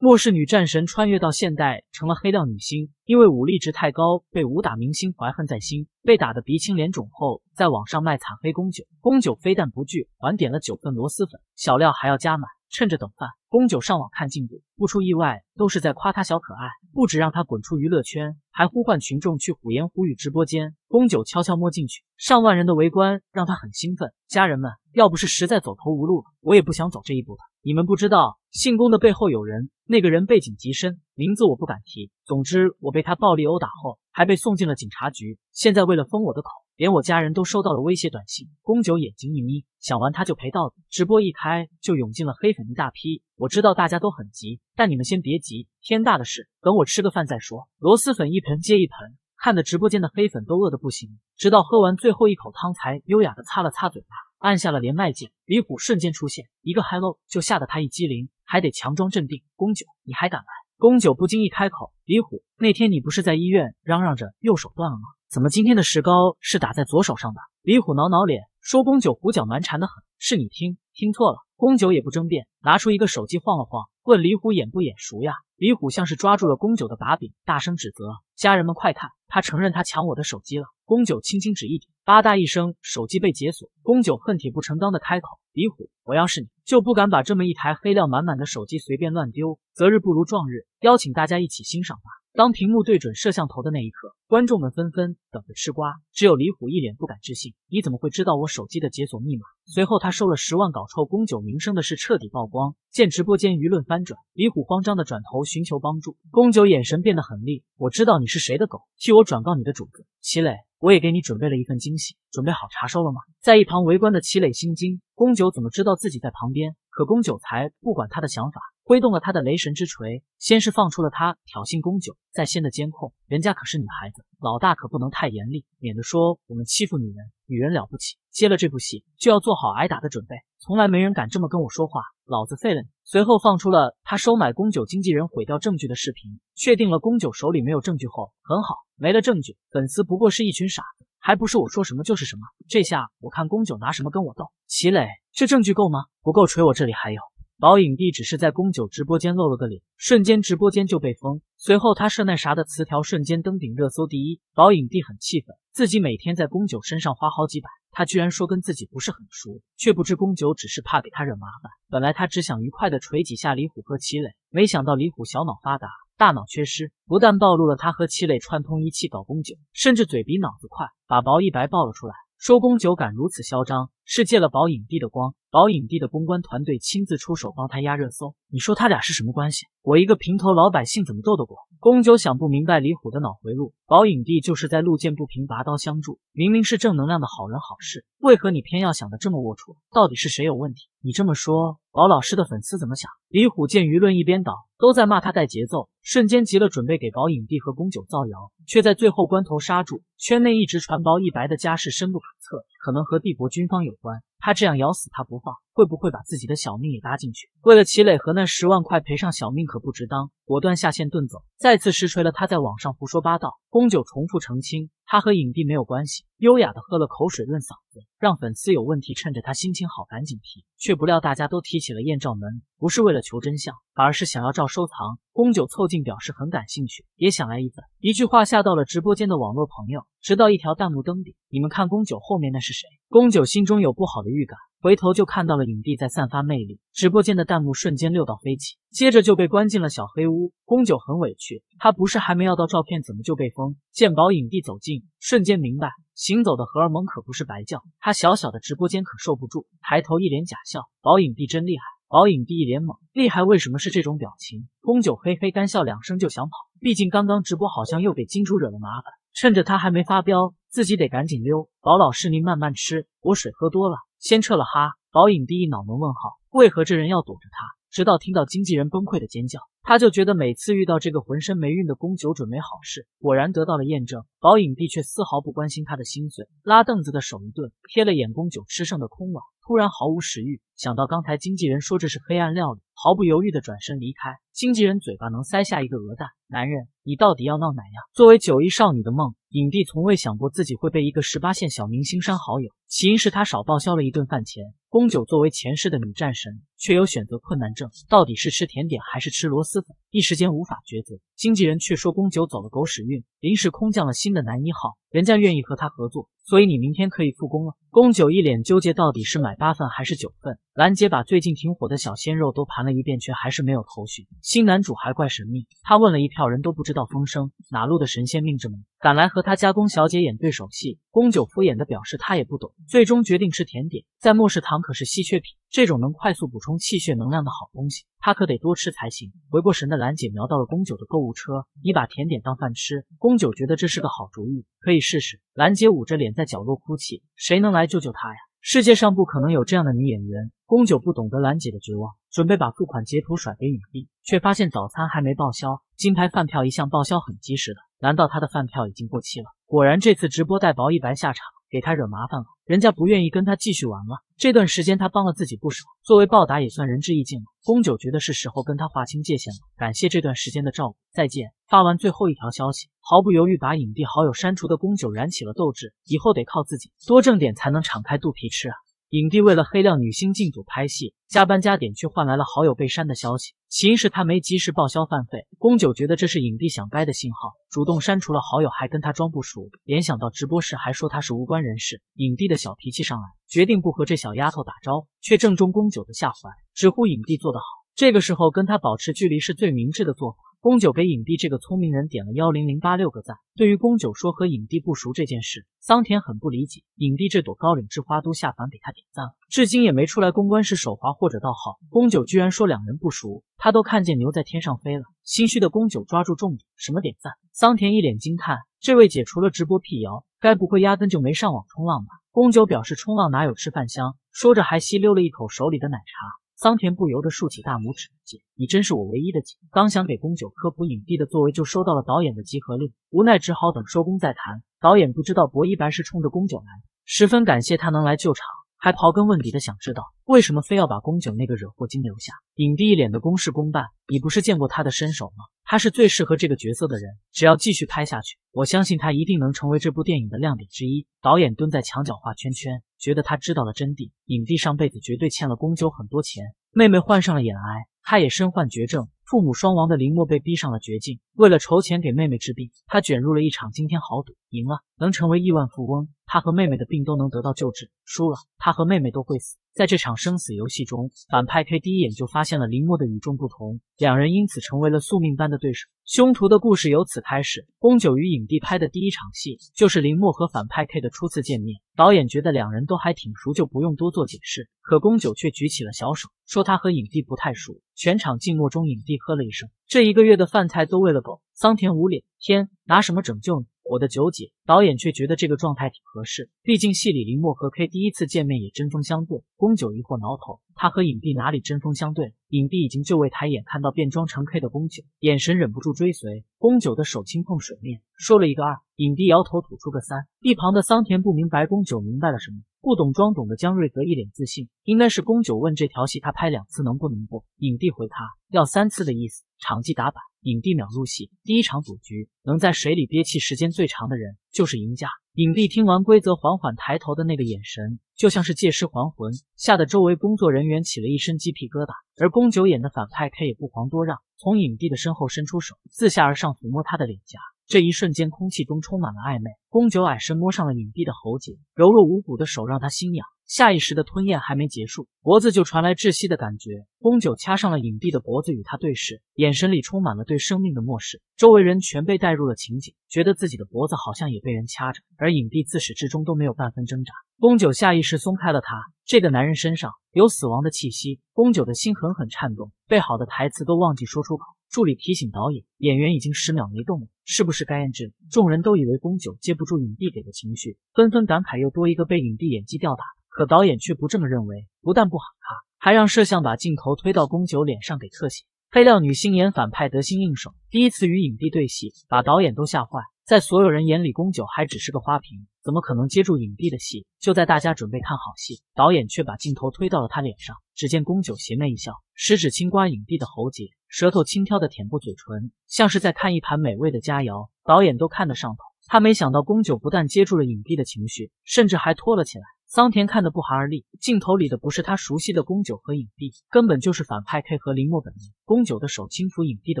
[SPEAKER 1] 末世女战神穿越到现代，成了黑料女星。因为武力值太高，被武打明星怀恨在心，被打得鼻青脸肿后，在网上卖惨。黑公九，公九非但不惧，还点了九份螺蛳粉，小料还要加满。趁着等饭，宫九上网看进度，不出意外，都是在夸他小可爱，不止让他滚出娱乐圈，还呼唤群众去虎言虎语直播间。宫九悄悄摸进去，上万人的围观让他很兴奋。家人们，要不是实在走投无路了，我也不想走这一步的。你们不知道，姓宫的背后有人，那个人背景极深，名字我不敢提。总之，我被他暴力殴打后，还被送进了警察局。现在为了封我的口。连我家人都收到了威胁短信。宫九眼睛一眯，想完他就陪到底。直播一开就涌进了黑粉一大批，我知道大家都很急，但你们先别急，天大的事，等我吃个饭再说。螺蛳粉一盆接一盆，看的直播间的黑粉都饿得不行，直到喝完最后一口汤才优雅的擦了擦嘴巴，按下了连麦键。李虎瞬间出现，一个 hello 就吓得他一激灵，还得强装镇定。宫九，你还敢来？宫九不经意开口，李虎，那天你不是在医院嚷嚷着右手断了吗？怎么今天的石膏是打在左手上的？李虎挠挠脸说：“宫九胡搅蛮缠的很，是你听听错了。”宫九也不争辩，拿出一个手机晃了晃，问李虎眼不眼熟呀？李虎像是抓住了宫九的把柄，大声指责家人们快看，他承认他抢我的手机了。宫九轻轻指一点，吧嗒一声，手机被解锁。宫九恨铁不成钢的开口：“李虎，我要是你，就不敢把这么一台黑料满满的手机随便乱丢。择日不如撞日，邀请大家一起欣赏吧。”当屏幕对准摄像头的那一刻，观众们纷纷等着吃瓜，只有李虎一脸不敢置信：“你怎么会知道我手机的解锁密码？”随后他收了十万搞臭宫九名声的事彻底曝光，见直播间舆论翻转，李虎慌张的转头。寻求帮助，公九眼神变得狠厉。我知道你是谁的狗，替我转告你的主子齐磊。我也给你准备了一份惊喜，准备好查收了吗？在一旁围观的齐磊心惊，宫九怎么知道自己在旁边？可宫九才不管他的想法，挥动了他的雷神之锤，先是放出了他挑衅宫九在先的监控，人家可是女孩子，老大可不能太严厉，免得说我们欺负女人。女人了不起，接了这部戏就要做好挨打的准备，从来没人敢这么跟我说话，老子废了你。随后放出了他收买宫九经纪人毁掉证据的视频，确定了宫九手里没有证据后，很好。没了证据，粉丝不过是一群傻，子，还不是我说什么就是什么。这下我看宫九拿什么跟我斗。齐磊，这证据够吗？不够，锤我这里还有。宝影帝只是在宫九直播间露了个脸，瞬间直播间就被封。随后他设那啥的词条瞬间登顶热搜第一。宝影帝很气愤，自己每天在宫九身上花好几百，他居然说跟自己不是很熟，却不知宫九只是怕给他惹麻烦。本来他只想愉快的锤几下李虎和齐磊，没想到李虎小脑发达。大脑缺失，不但暴露了他和齐磊串通一气搞宫九，甚至嘴比脑子快，把薄一白爆了出来，说宫九敢如此嚣张。是借了宝影帝的光，宝影帝的公关团队亲自出手帮他压热搜，你说他俩是什么关系？我一个平头老百姓怎么斗得过？宫九想不明白李虎的脑回路，宝影帝就是在路见不平拔刀相助，明明是正能量的好人好事，为何你偏要想的这么龌龊？到底是谁有问题？你这么说，宝老师的粉丝怎么想？李虎见舆论一边倒，都在骂他带节奏，瞬间急了，准备给宝影帝和宫九造谣，却在最后关头刹住。圈内一直传薄一白的家世深不可测，可能和帝国军方有。qua 他这样咬死他不放，会不会把自己的小命也搭进去？为了齐磊和那十万块，赔上小命可不值当。果断下线遁走，再次实锤了他在网上胡说八道。宫九重复澄清，他和影帝没有关系。优雅的喝了口水润嗓子，让粉丝有问题，趁着他心情好赶紧提。却不料大家都提起了艳照门，不是为了求真相，反而是想要照收藏。宫九凑近表示很感兴趣，也想来一份。一句话吓到了直播间的网络朋友，直到一条弹幕登顶：你们看宫九后面那是谁？宫九心中有不好的。预感，回头就看到了影帝在散发魅力，直播间的弹幕瞬间六道飞起，接着就被关进了小黑屋。宫九很委屈，他不是还没要到照片，怎么就被封？见宝影帝走近，瞬间明白，行走的荷尔蒙可不是白叫，他小小的直播间可受不住。抬头一脸假笑，宝影帝真厉害。宝影帝一脸懵，厉害为什么是这种表情？宫九嘿嘿干笑两声就想跑，毕竟刚刚直播好像又给金主惹了麻烦。趁着他还没发飙，自己得赶紧溜。宝老师您慢慢吃，我水喝多了，先撤了哈。宝影帝一脑门问号，为何这人要躲着他？直到听到经纪人崩溃的尖叫，他就觉得每次遇到这个浑身霉运的宫九准没好事。果然得到了验证，宝影帝却丝毫不关心他的心碎，拉凳子的手一顿，瞥了眼宫九吃剩的空碗，突然毫无食欲。想到刚才经纪人说这是黑暗料理。毫不犹豫的转身离开。经纪人嘴巴能塞下一个鹅蛋。男人，你到底要闹哪样？作为九亿少女的梦影帝，从未想过自己会被一个十八线小明星删好友。起因是他少报销了一顿饭钱。宫九作为前世的女战神，却有选择困难症，到底是吃甜点还是吃螺蛳粉，一时间无法抉择。经纪人却说宫九走了狗屎运，临时空降了新的男一号，人家愿意和他合作，所以你明天可以复工了。宫九一脸纠结，到底是买八份还是九份？兰姐把最近挺火的小鲜肉都盘了一遍，却还是没有头绪。新男主还怪神秘，他问了一票人都不知道风声，哪路的神仙命这么敢来和他家宫小姐演对手戏？宫九敷衍的表示他也不懂，最终决定吃甜点，在末世堂可是稀缺品，这种能快速补充气血能量的好东西，他可得多吃才行。回过神的兰姐瞄到了宫九的购物车，你把甜点当饭吃？宫九觉得这是个好主意，可以试试。兰姐捂着脸在角落哭泣，谁能来？救救她呀！世界上不可能有这样的女演员。宫九不懂得兰姐的绝望，准备把付款截图甩给影帝，却发现早餐还没报销。金牌饭票一向报销很及时的，难道他的饭票已经过期了？果然，这次直播带薄一白下场。给他惹麻烦了，人家不愿意跟他继续玩了。这段时间他帮了自己不少，作为报答也算仁至义尽了。宫九觉得是时候跟他划清界限了。感谢这段时间的照顾，再见。发完最后一条消息，毫不犹豫把影帝好友删除的宫九燃起了斗志，以后得靠自己多挣点才能敞开肚皮吃啊。影帝为了黑料女星进组拍戏，加班加点，却换来了好友被删的消息。起因是他没及时报销饭费。宫九觉得这是影帝想掰的信号，主动删除了好友，还跟他装不熟。联想到直播时还说他是无关人士，影帝的小脾气上来，决定不和这小丫头打招呼，却正中宫九的下怀，直呼影帝做得好。这个时候跟他保持距离是最明智的做法。宫九给影帝这个聪明人点了幺零零八六个赞。对于宫九说和影帝不熟这件事，桑田很不理解。影帝这朵高岭之花都下凡给他点赞了，至今也没出来公关式手滑或者盗号。宫九居然说两人不熟，他都看见牛在天上飞了。心虚的宫九抓住重点，什么点赞？桑田一脸惊叹，这位姐除了直播辟谣，该不会压根就没上网冲浪吧？宫九表示冲浪哪有吃饭香，说着还吸溜了一口手里的奶茶。桑田不由得竖起大拇指，姐，你真是我唯一的姐。刚想给宫九科普影帝的作为，就收到了导演的集合令，无奈只好等收工再谈。导演不知道薄一白是冲着宫九来的，十分感谢他能来救场。还刨根问底的想知道为什么非要把宫九那个惹祸精留下？影帝一脸的公事公办，你不是见过他的身手吗？他是最适合这个角色的人，只要继续拍下去，我相信他一定能成为这部电影的亮点之一。导演蹲在墙角画圈圈，觉得他知道了真谛。影帝上辈子绝对欠了宫九很多钱，妹妹患上了眼癌，他也身患绝症。父母双亡的林默被逼上了绝境，为了筹钱给妹妹治病，他卷入了一场惊天豪赌。赢了，能成为亿万富翁，他和妹妹的病都能得到救治；输了，他和妹妹都会死。在这场生死游戏中，反派 K 第一眼就发现了林默的与众不同，两人因此成为了宿命般的对手。凶徒的故事由此开始。宫九与影帝拍的第一场戏就是林默和反派 K 的初次见面。导演觉得两人都还挺熟，就不用多做解释。可宫九却举起了小手，说他和影帝不太熟。全场静默中，影帝呵了一声：“这一个月的饭菜都喂了狗。”桑田捂脸，天，拿什么拯救你？我的九姐，导演却觉得这个状态挺合适，毕竟戏里林默和 K 第一次见面也针锋相对。宫九疑惑挠头，他和影帝哪里针锋相对？影帝已经就位，抬眼看到变装成 K 的宫九，眼神忍不住追随。宫九的手轻碰水面，说了一个二。影帝摇头，吐出个三。一旁的桑田不明白宫九明白了什么，不懂装懂的江瑞泽一脸自信，应该是宫九问这条戏他拍两次能不能过？影帝回他要三次的意思，场记打板。影帝秒入戏，第一场赌局能在水里憋气时间最长的人就是赢家。影帝听完规则，缓缓抬头的那个眼神，就像是借尸还魂，吓得周围工作人员起了一身鸡皮疙瘩。而宫九演的反派 K 也不遑多让，从影帝的身后伸出手，自下而上抚摸他的脸颊。这一瞬间，空气中充满了暧昧。宫九矮身摸上了影帝的喉结，柔弱无骨的手让他心痒。下意识的吞咽还没结束，脖子就传来窒息的感觉。宫九掐上了影帝的脖子，与他对视，眼神里充满了对生命的漠视。周围人全被带入了情景，觉得自己的脖子好像也被人掐着。而影帝自始至终都没有半分挣扎。宫九下意识松开了他。这个男人身上有死亡的气息，宫九的心狠狠颤动，背好的台词都忘记说出口。助理提醒导演，演员已经十秒没动了，是不是该验证？众人都以为宫九接不住影帝给的情绪，纷纷感慨又多一个被影帝演技吊打。可导演却不这么认为，不但不喊卡，还让摄像把镜头推到宫九脸上给特写。黑料女星演反派得心应手，第一次与影帝对戏，把导演都吓坏。在所有人眼里，宫九还只是个花瓶，怎么可能接住影帝的戏？就在大家准备看好戏，导演却把镜头推到了他脸上。只见宫九邪魅一笑，食指轻刮影帝的喉结，舌头轻挑的舔过嘴唇，像是在看一盘美味的佳肴。导演都看得上头，他没想到宫九不但接住了影帝的情绪，甚至还拖了起来。桑田看得不寒而栗，镜头里的不是他熟悉的宫九和影帝，根本就是反派配合林默本人。宫九的手轻抚影帝的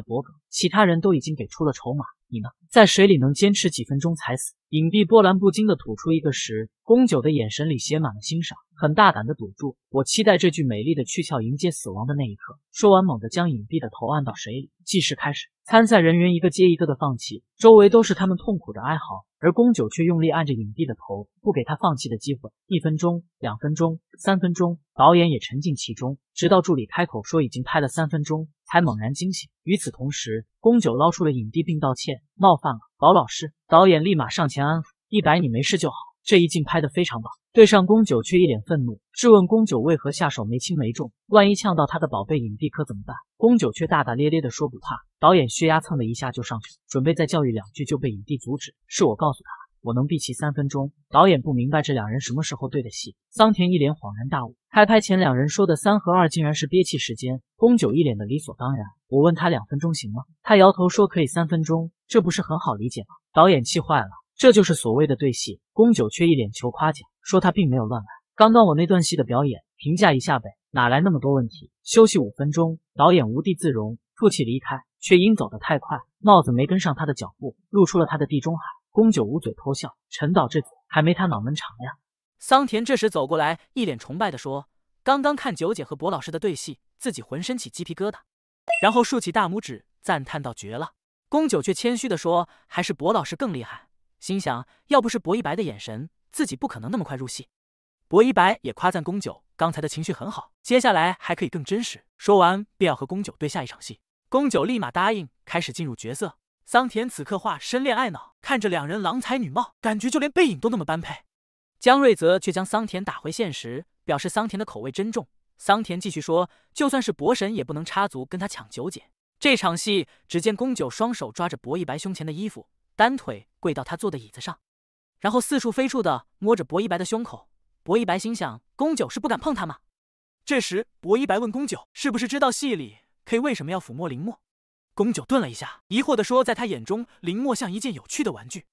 [SPEAKER 1] 脖梗，其他人都已经给出了筹码。你呢？在水里能坚持几分钟才死？影蔽波澜不惊的吐出一个十。宫九的眼神里写满了欣赏，很大胆的赌注。我期待这具美丽的躯壳迎接死亡的那一刻。说完，猛地将影蔽的头按到水里，计时开始。参赛人员一个接一个的放弃，周围都是他们痛苦的哀嚎，而宫九却用力按着影蔽的头，不给他放弃的机会。一分钟，两分钟，三分钟。导演也沉浸其中，直到助理开口说已经拍了三分钟，才猛然惊醒。与此同时，宫九捞出了影帝并道歉，冒犯了宝老师。导演立马上前安抚：“一白，你没事就好。这一镜拍得非常棒。”对上宫九却一脸愤怒，质问宫九为何下手没轻没重，万一呛到他的宝贝影帝可怎么办？宫九却大大咧咧地说不怕。导演血压蹭的一下就上去了，准备再教育两句就被影帝阻止：“是我告诉他。”我能闭气三分钟。导演不明白这两人什么时候对的戏。桑田一脸恍然大悟，开拍前两人说的三和二竟然是憋气时间。宫九一脸的理所当然。我问他两分钟行吗？他摇头说可以三分钟，这不是很好理解吗？导演气坏了，这就是所谓的对戏。宫九却一脸求夸奖，说他并没有乱来。刚刚我那段戏的表演，评价一下呗？哪来那么多问题？休息五分钟。导演无地自容，负气离开，却因走得太快，帽子没跟上他的脚步，露出了他的地中海。宫九捂嘴偷笑，陈导这嘴还没他脑门长呀。
[SPEAKER 2] 桑田这时走过来，一脸崇拜的说：“刚刚看九姐和博老师的对戏，自己浑身起鸡皮疙瘩。”然后竖起大拇指赞叹道：“绝了！”宫九却谦虚的说：“还是博老师更厉害。”心想，要不是博一白的眼神，自己不可能那么快入戏。博一白也夸赞宫九刚才的情绪很好，接下来还可以更真实。说完便要和宫九对下一场戏，宫九立马答应，开始进入角色。桑田此刻化身恋爱脑，看着两人郎才女貌，感觉就连背影都那么般配。江瑞泽却将桑田打回现实，表示桑田的口味真重。桑田继续说，就算是博神也不能插足跟他抢九姐。这场戏，只见宫九双手抓着博一白胸前的衣服，单腿跪到他坐的椅子上，然后四处飞处的摸着博一白的胸口。博一白心想，宫九是不敢碰他吗？这时，博一白问宫九，是不是知道戏里 K 为什么要抚摸林默？宫九顿了一下，疑惑地说：“在他眼中，林墨像一件有趣的玩具。”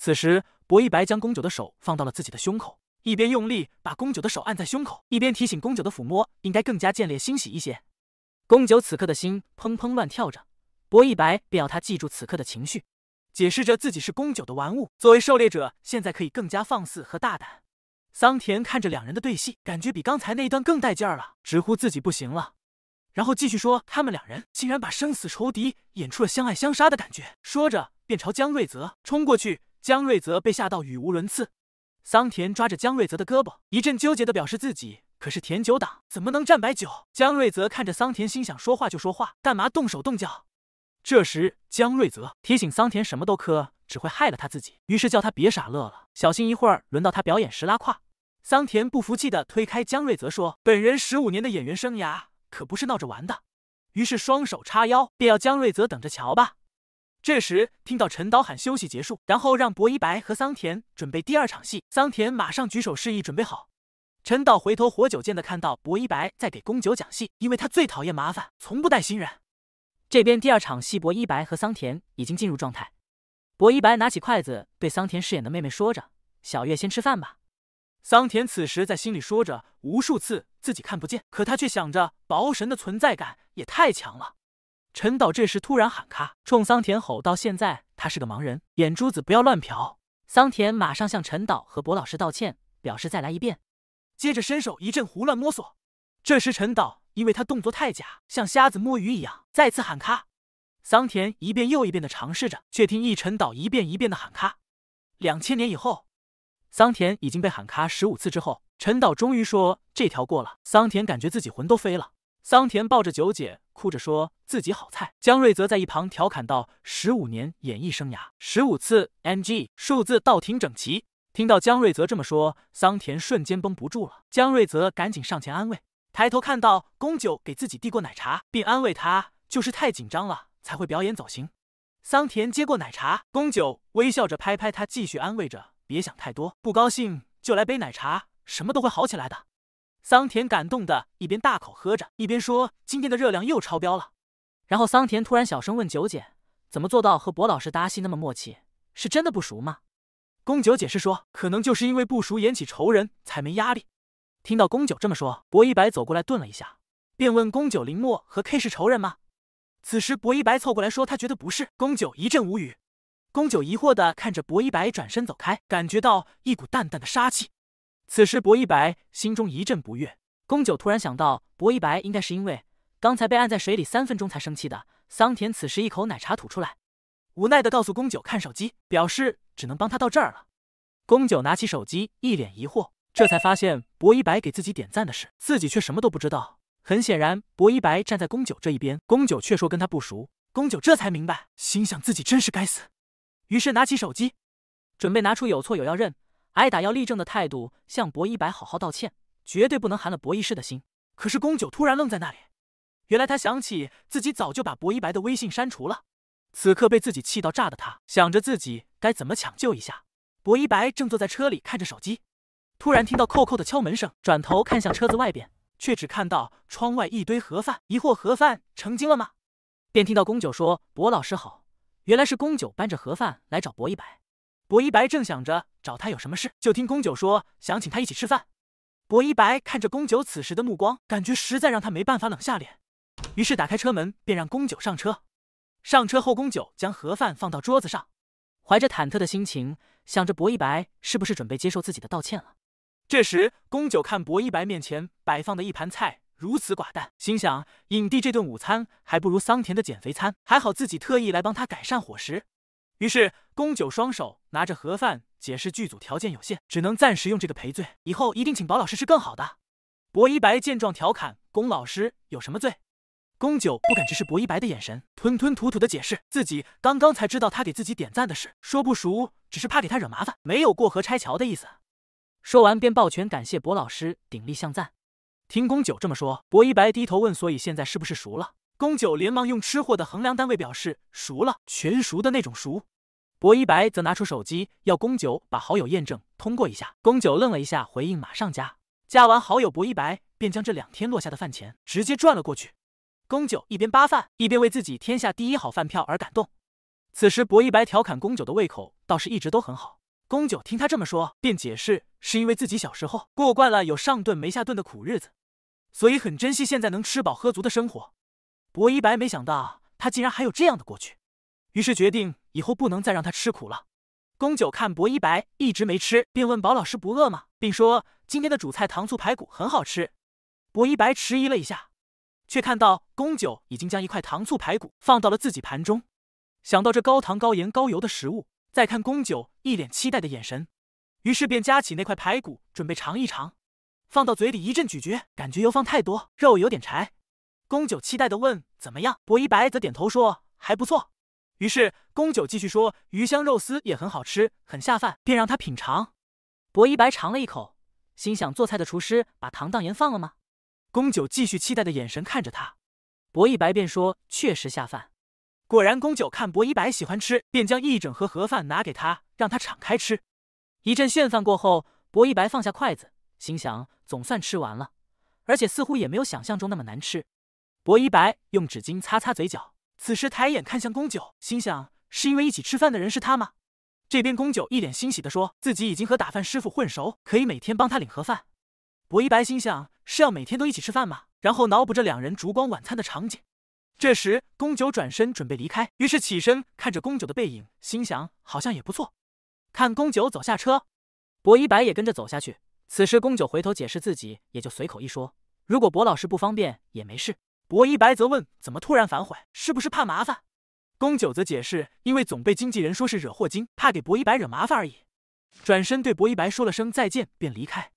[SPEAKER 2] 此时，薄一白将宫九的手放到了自己的胸口，一边用力把宫九的手按在胸口，一边提醒宫九的抚摸应该更加热烈、欣喜一些。宫九此刻的心砰砰乱跳着，薄一白便要他记住此刻的情绪，解释着自己是宫九的玩物。作为狩猎者，现在可以更加放肆和大胆。桑田看着两人的对戏，感觉比刚才那一段更带劲儿了，直呼自己不行了。然后继续说，他们两人竟然把生死仇敌演出了相爱相杀的感觉。说着便朝江瑞泽冲过去，江瑞泽被吓到语无伦次。桑田抓着江瑞泽的胳膊，一阵纠结的表示自己可是甜酒党，怎么能蘸白酒？江瑞泽看着桑田，心想说话就说话，干嘛动手动脚？这时江瑞泽提醒桑田什么都磕，只会害了他自己，于是叫他别傻乐了，小心一会儿轮到他表演时拉胯。桑田不服气的推开江瑞泽说：“本人十五年的演员生涯。”可不是闹着玩的，于是双手叉腰，便要江瑞泽等着瞧吧。这时听到陈导喊休息结束，然后让薄一白和桑田准备第二场戏。桑田马上举手示意准备好。陈导回头活久见的看到薄一白在给宫酒讲戏，因为他最讨厌麻烦，从不带新人。这边第二场戏，薄一白和桑田已经进入状态。薄一白拿起筷子对桑田饰演的妹妹说着：“小月先吃饭吧。”桑田此时在心里说着无数次自己看不见，可他却想着薄神的存在感也太强了。陈导这时突然喊咔，冲桑田吼：“到现在他是个盲人，眼珠子不要乱瞟。”桑田马上向陈导和薄老师道歉，表示再来一遍。接着伸手一阵胡乱摸索。这时陈导因为他动作太假，像瞎子摸鱼一样，再次喊咔。桑田一遍又一遍的尝试着，却听一陈导一遍一遍的喊咔。两千年以后。桑田已经被喊卡十五次之后，陈导终于说这条过了。桑田感觉自己魂都飞了。桑田抱着九姐哭着说自己好菜。江瑞则在一旁调侃道：“十五年演艺生涯，十五次 M G 数字倒挺整齐。”听到江瑞泽这么说，桑田瞬间绷不住了。江瑞泽赶紧上前安慰，抬头看到宫九给自己递过奶茶，并安慰他就是太紧张了才会表演走形。桑田接过奶茶，宫九微笑着拍拍他，继续安慰着。别想太多，不高兴就来杯奶茶，什么都会好起来的。桑田感动的一边大口喝着，一边说今天的热量又超标了。然后桑田突然小声问九姐，怎么做到和博老师搭戏那么默契？是真的不熟吗？宫九解释说，可能就是因为不熟，演起仇人才没压力。听到宫九这么说，博一白走过来顿了一下，便问宫九林墨和 K 是仇人吗？此时博一白凑过来说他觉得不是。宫九一阵无语。公九疑惑的看着薄一白，转身走开，感觉到一股淡淡的杀气。此时，薄一白心中一阵不悦。公九突然想到，薄一白应该是因为刚才被按在水里三分钟才生气的。桑田此时一口奶茶吐出来，无奈的告诉公九看手机，表示只能帮他到这儿了。公九拿起手机，一脸疑惑，这才发现薄一白给自己点赞的事，自己却什么都不知道。很显然，薄一白站在公九这一边，公九却说跟他不熟。公九这才明白，心想自己真是该死。于是拿起手机，准备拿出有错有要认，挨打要立正的态度，向薄一白好好道歉，绝对不能寒了薄一世的心。可是宫九突然愣在那里，原来他想起自己早就把薄一白的微信删除了。此刻被自己气到炸的他，想着自己该怎么抢救一下。薄一白正坐在车里看着手机，突然听到扣扣的敲门声，转头看向车子外边，却只看到窗外一堆盒饭，疑惑盒饭成精了吗？便听到宫九说：“薄老师好。”原来是宫九搬着盒饭来找薄一白，薄一白正想着找他有什么事，就听宫九说想请他一起吃饭。薄一白看着宫九此时的目光，感觉实在让他没办法冷下脸，于是打开车门便让宫九上车。上车后，宫九将盒饭放到桌子上，怀着忐忑的心情想着薄一白是不是准备接受自己的道歉了。这时，宫九看薄一白面前摆放的一盘菜。如此寡淡，心想影帝这顿午餐还不如桑田的减肥餐。还好自己特意来帮他改善伙食。于是宫九双手拿着盒饭，解释剧组条件有限，只能暂时用这个赔罪，以后一定请薄老师吃更好的。薄一白见状调侃：“宫老师有什么罪？”宫九不敢直视薄一白的眼神，吞吞吐吐的解释自己刚刚才知道他给自己点赞的事，说不熟，只是怕给他惹麻烦，没有过河拆桥的意思。说完便抱拳感谢薄老师鼎力相赞。听宫九这么说，薄一白低头问：“所以现在是不是熟了？”宫九连忙用吃货的衡量单位表示：“熟了，全熟的那种熟。”薄一白则拿出手机，要宫九把好友验证通过一下。宫九愣了一下，回应：“马上加。”加完好友，薄一白便将这两天落下的饭钱直接转了过去。宫九一边扒饭，一边为自己天下第一好饭票而感动。此时，薄一白调侃宫九的胃口，倒是一直都很好。宫九听他这么说，便解释是因为自己小时候过惯了有上顿没下顿的苦日子，所以很珍惜现在能吃饱喝足的生活。薄一白没想到他竟然还有这样的过去，于是决定以后不能再让他吃苦了。宫九看薄一白一直没吃，便问宝老师不饿吗，并说今天的主菜糖醋排骨很好吃。薄一白迟疑了一下，却看到宫九已经将一块糖醋排骨放到了自己盘中，想到这高糖高盐高油的食物。再看宫九一脸期待的眼神，于是便夹起那块排骨准备尝一尝，放到嘴里一阵咀嚼，感觉油放太多，肉有点柴。宫九期待的问：“怎么样？”薄一白则点头说：“还不错。”于是宫九继续说：“鱼香肉丝也很好吃，很下饭。”便让他品尝。薄一白尝了一口，心想做菜的厨师把糖当盐放了吗？宫九继续期待的眼神看着他，薄一白便说：“确实下饭。”果然，宫九看薄一白喜欢吃，便将一整盒盒饭拿给他，让他敞开吃。一阵炫饭过后，薄一白放下筷子，心想：总算吃完了，而且似乎也没有想象中那么难吃。薄一白用纸巾擦擦嘴角，此时抬眼看向宫九，心想：是因为一起吃饭的人是他吗？这边宫九一脸欣喜地说：“自己已经和打饭师傅混熟，可以每天帮他领盒饭。”薄一白心想：是要每天都一起吃饭吗？然后脑补着两人烛光晚餐的场景。这时，宫九转身准备离开，于是起身看着宫九的背影，心想好像也不错。看宫九走下车，薄一白也跟着走下去。此时，宫九回头解释自己也就随口一说，如果薄老师不方便也没事。薄一白则问怎么突然反悔，是不是怕麻烦？宫九则解释因为总被经纪人说是惹祸精，怕给薄一白惹麻烦而已。转身对薄一白说了声再见，便离开。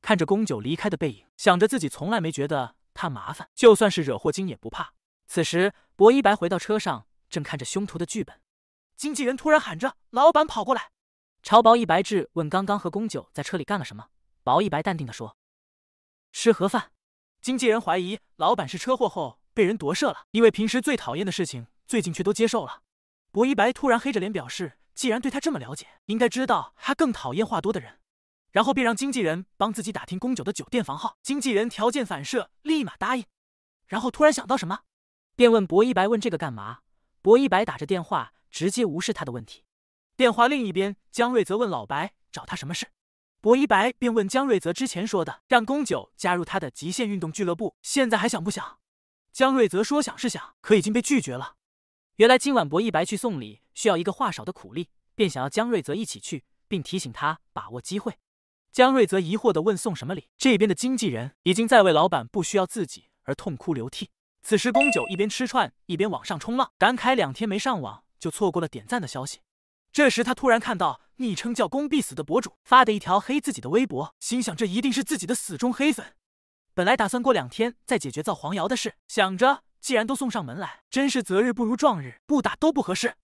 [SPEAKER 2] 看着宫九离开的背影，想着自己从来没觉得他麻烦，就算是惹祸精也不怕。此时，薄一白回到车上，正看着凶徒的剧本。经纪人突然喊着：“老板！”跑过来，朝薄一白质问：“刚刚和宫九在车里干了什么？”薄一白淡定的说：“吃盒饭。”经纪人怀疑老板是车祸后被人夺舍了，因为平时最讨厌的事情，最近却都接受了。薄一白突然黑着脸表示：“既然对他这么了解，应该知道他更讨厌话多的人。”然后便让经纪人帮自己打听宫九的酒店房号。经纪人条件反射立马答应，然后突然想到什么。便问薄一白：“问这个干嘛？”薄一白打着电话，直接无视他的问题。电话另一边，江瑞泽问老白：“找他什么事？”薄一白便问江瑞泽：“之前说的让宫九加入他的极限运动俱乐部，现在还想不想？”江瑞泽说：“想是想，可已经被拒绝了。”原来今晚薄一白去送礼，需要一个话少的苦力，便想要江瑞泽一起去，并提醒他把握机会。江瑞泽疑惑的问：“送什么礼？”这边的经纪人已经在为老板不需要自己而痛哭流涕。此时，宫九一边吃串一边网上冲浪，感慨两天没上网就错过了点赞的消息。这时，他突然看到昵称叫“宫必死”的博主发的一条黑自己的微博，心想这一定是自己的死忠黑粉。本来打算过两天再解决造黄谣的事，想着既然都送上门来，真是择日不如撞日，不打都不合适。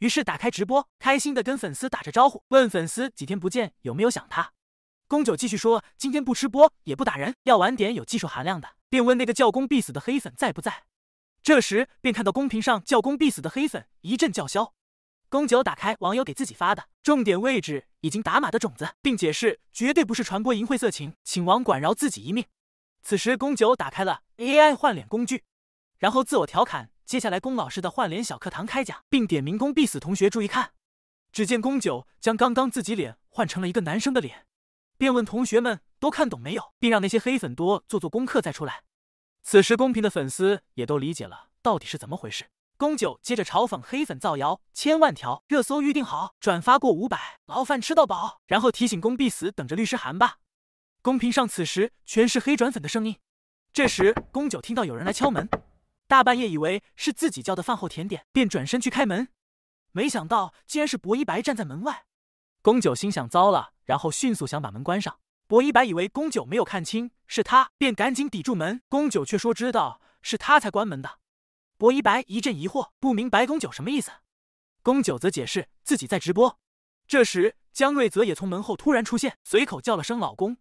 [SPEAKER 2] 于是打开直播，开心的跟粉丝打着招呼，问粉丝几天不见有没有想他。宫九继续说，今天不吃播也不打人，要玩点有技术含量的。便问那个教公必死的黑粉在不在？这时便看到公屏上教公必死的黑粉一阵叫嚣。公九打开网友给自己发的重点位置已经打码的种子，并解释绝对不是传播淫秽色情，请网管饶自己一命。此时公九打开了 AI 换脸工具，然后自我调侃，接下来宫老师的换脸小课堂开讲，并点名公必死同学注意看。只见公九将刚刚自己脸换成了一个男生的脸，便问同学们。都看懂没有？并让那些黑粉多做做功课再出来。此时公屏的粉丝也都理解了到底是怎么回事。宫九接着嘲讽黑粉造谣，千万条热搜预定好，转发过五百，牢饭吃到饱。然后提醒宫必死，等着律师函吧。公屏上此时全是黑转粉的声音。这时宫九听到有人来敲门，大半夜以为是自己叫的饭后甜点，便转身去开门，没想到竟然是薄一白站在门外。宫九心想糟了，然后迅速想把门关上。薄一白以为宫九没有看清是他，便赶紧抵住门。宫九却说知道是他才关门的。薄一白一阵疑惑，不明白宫九什么意思。宫九则解释自己在直播。这时江瑞泽也从门后突然出现，随口叫了声老公。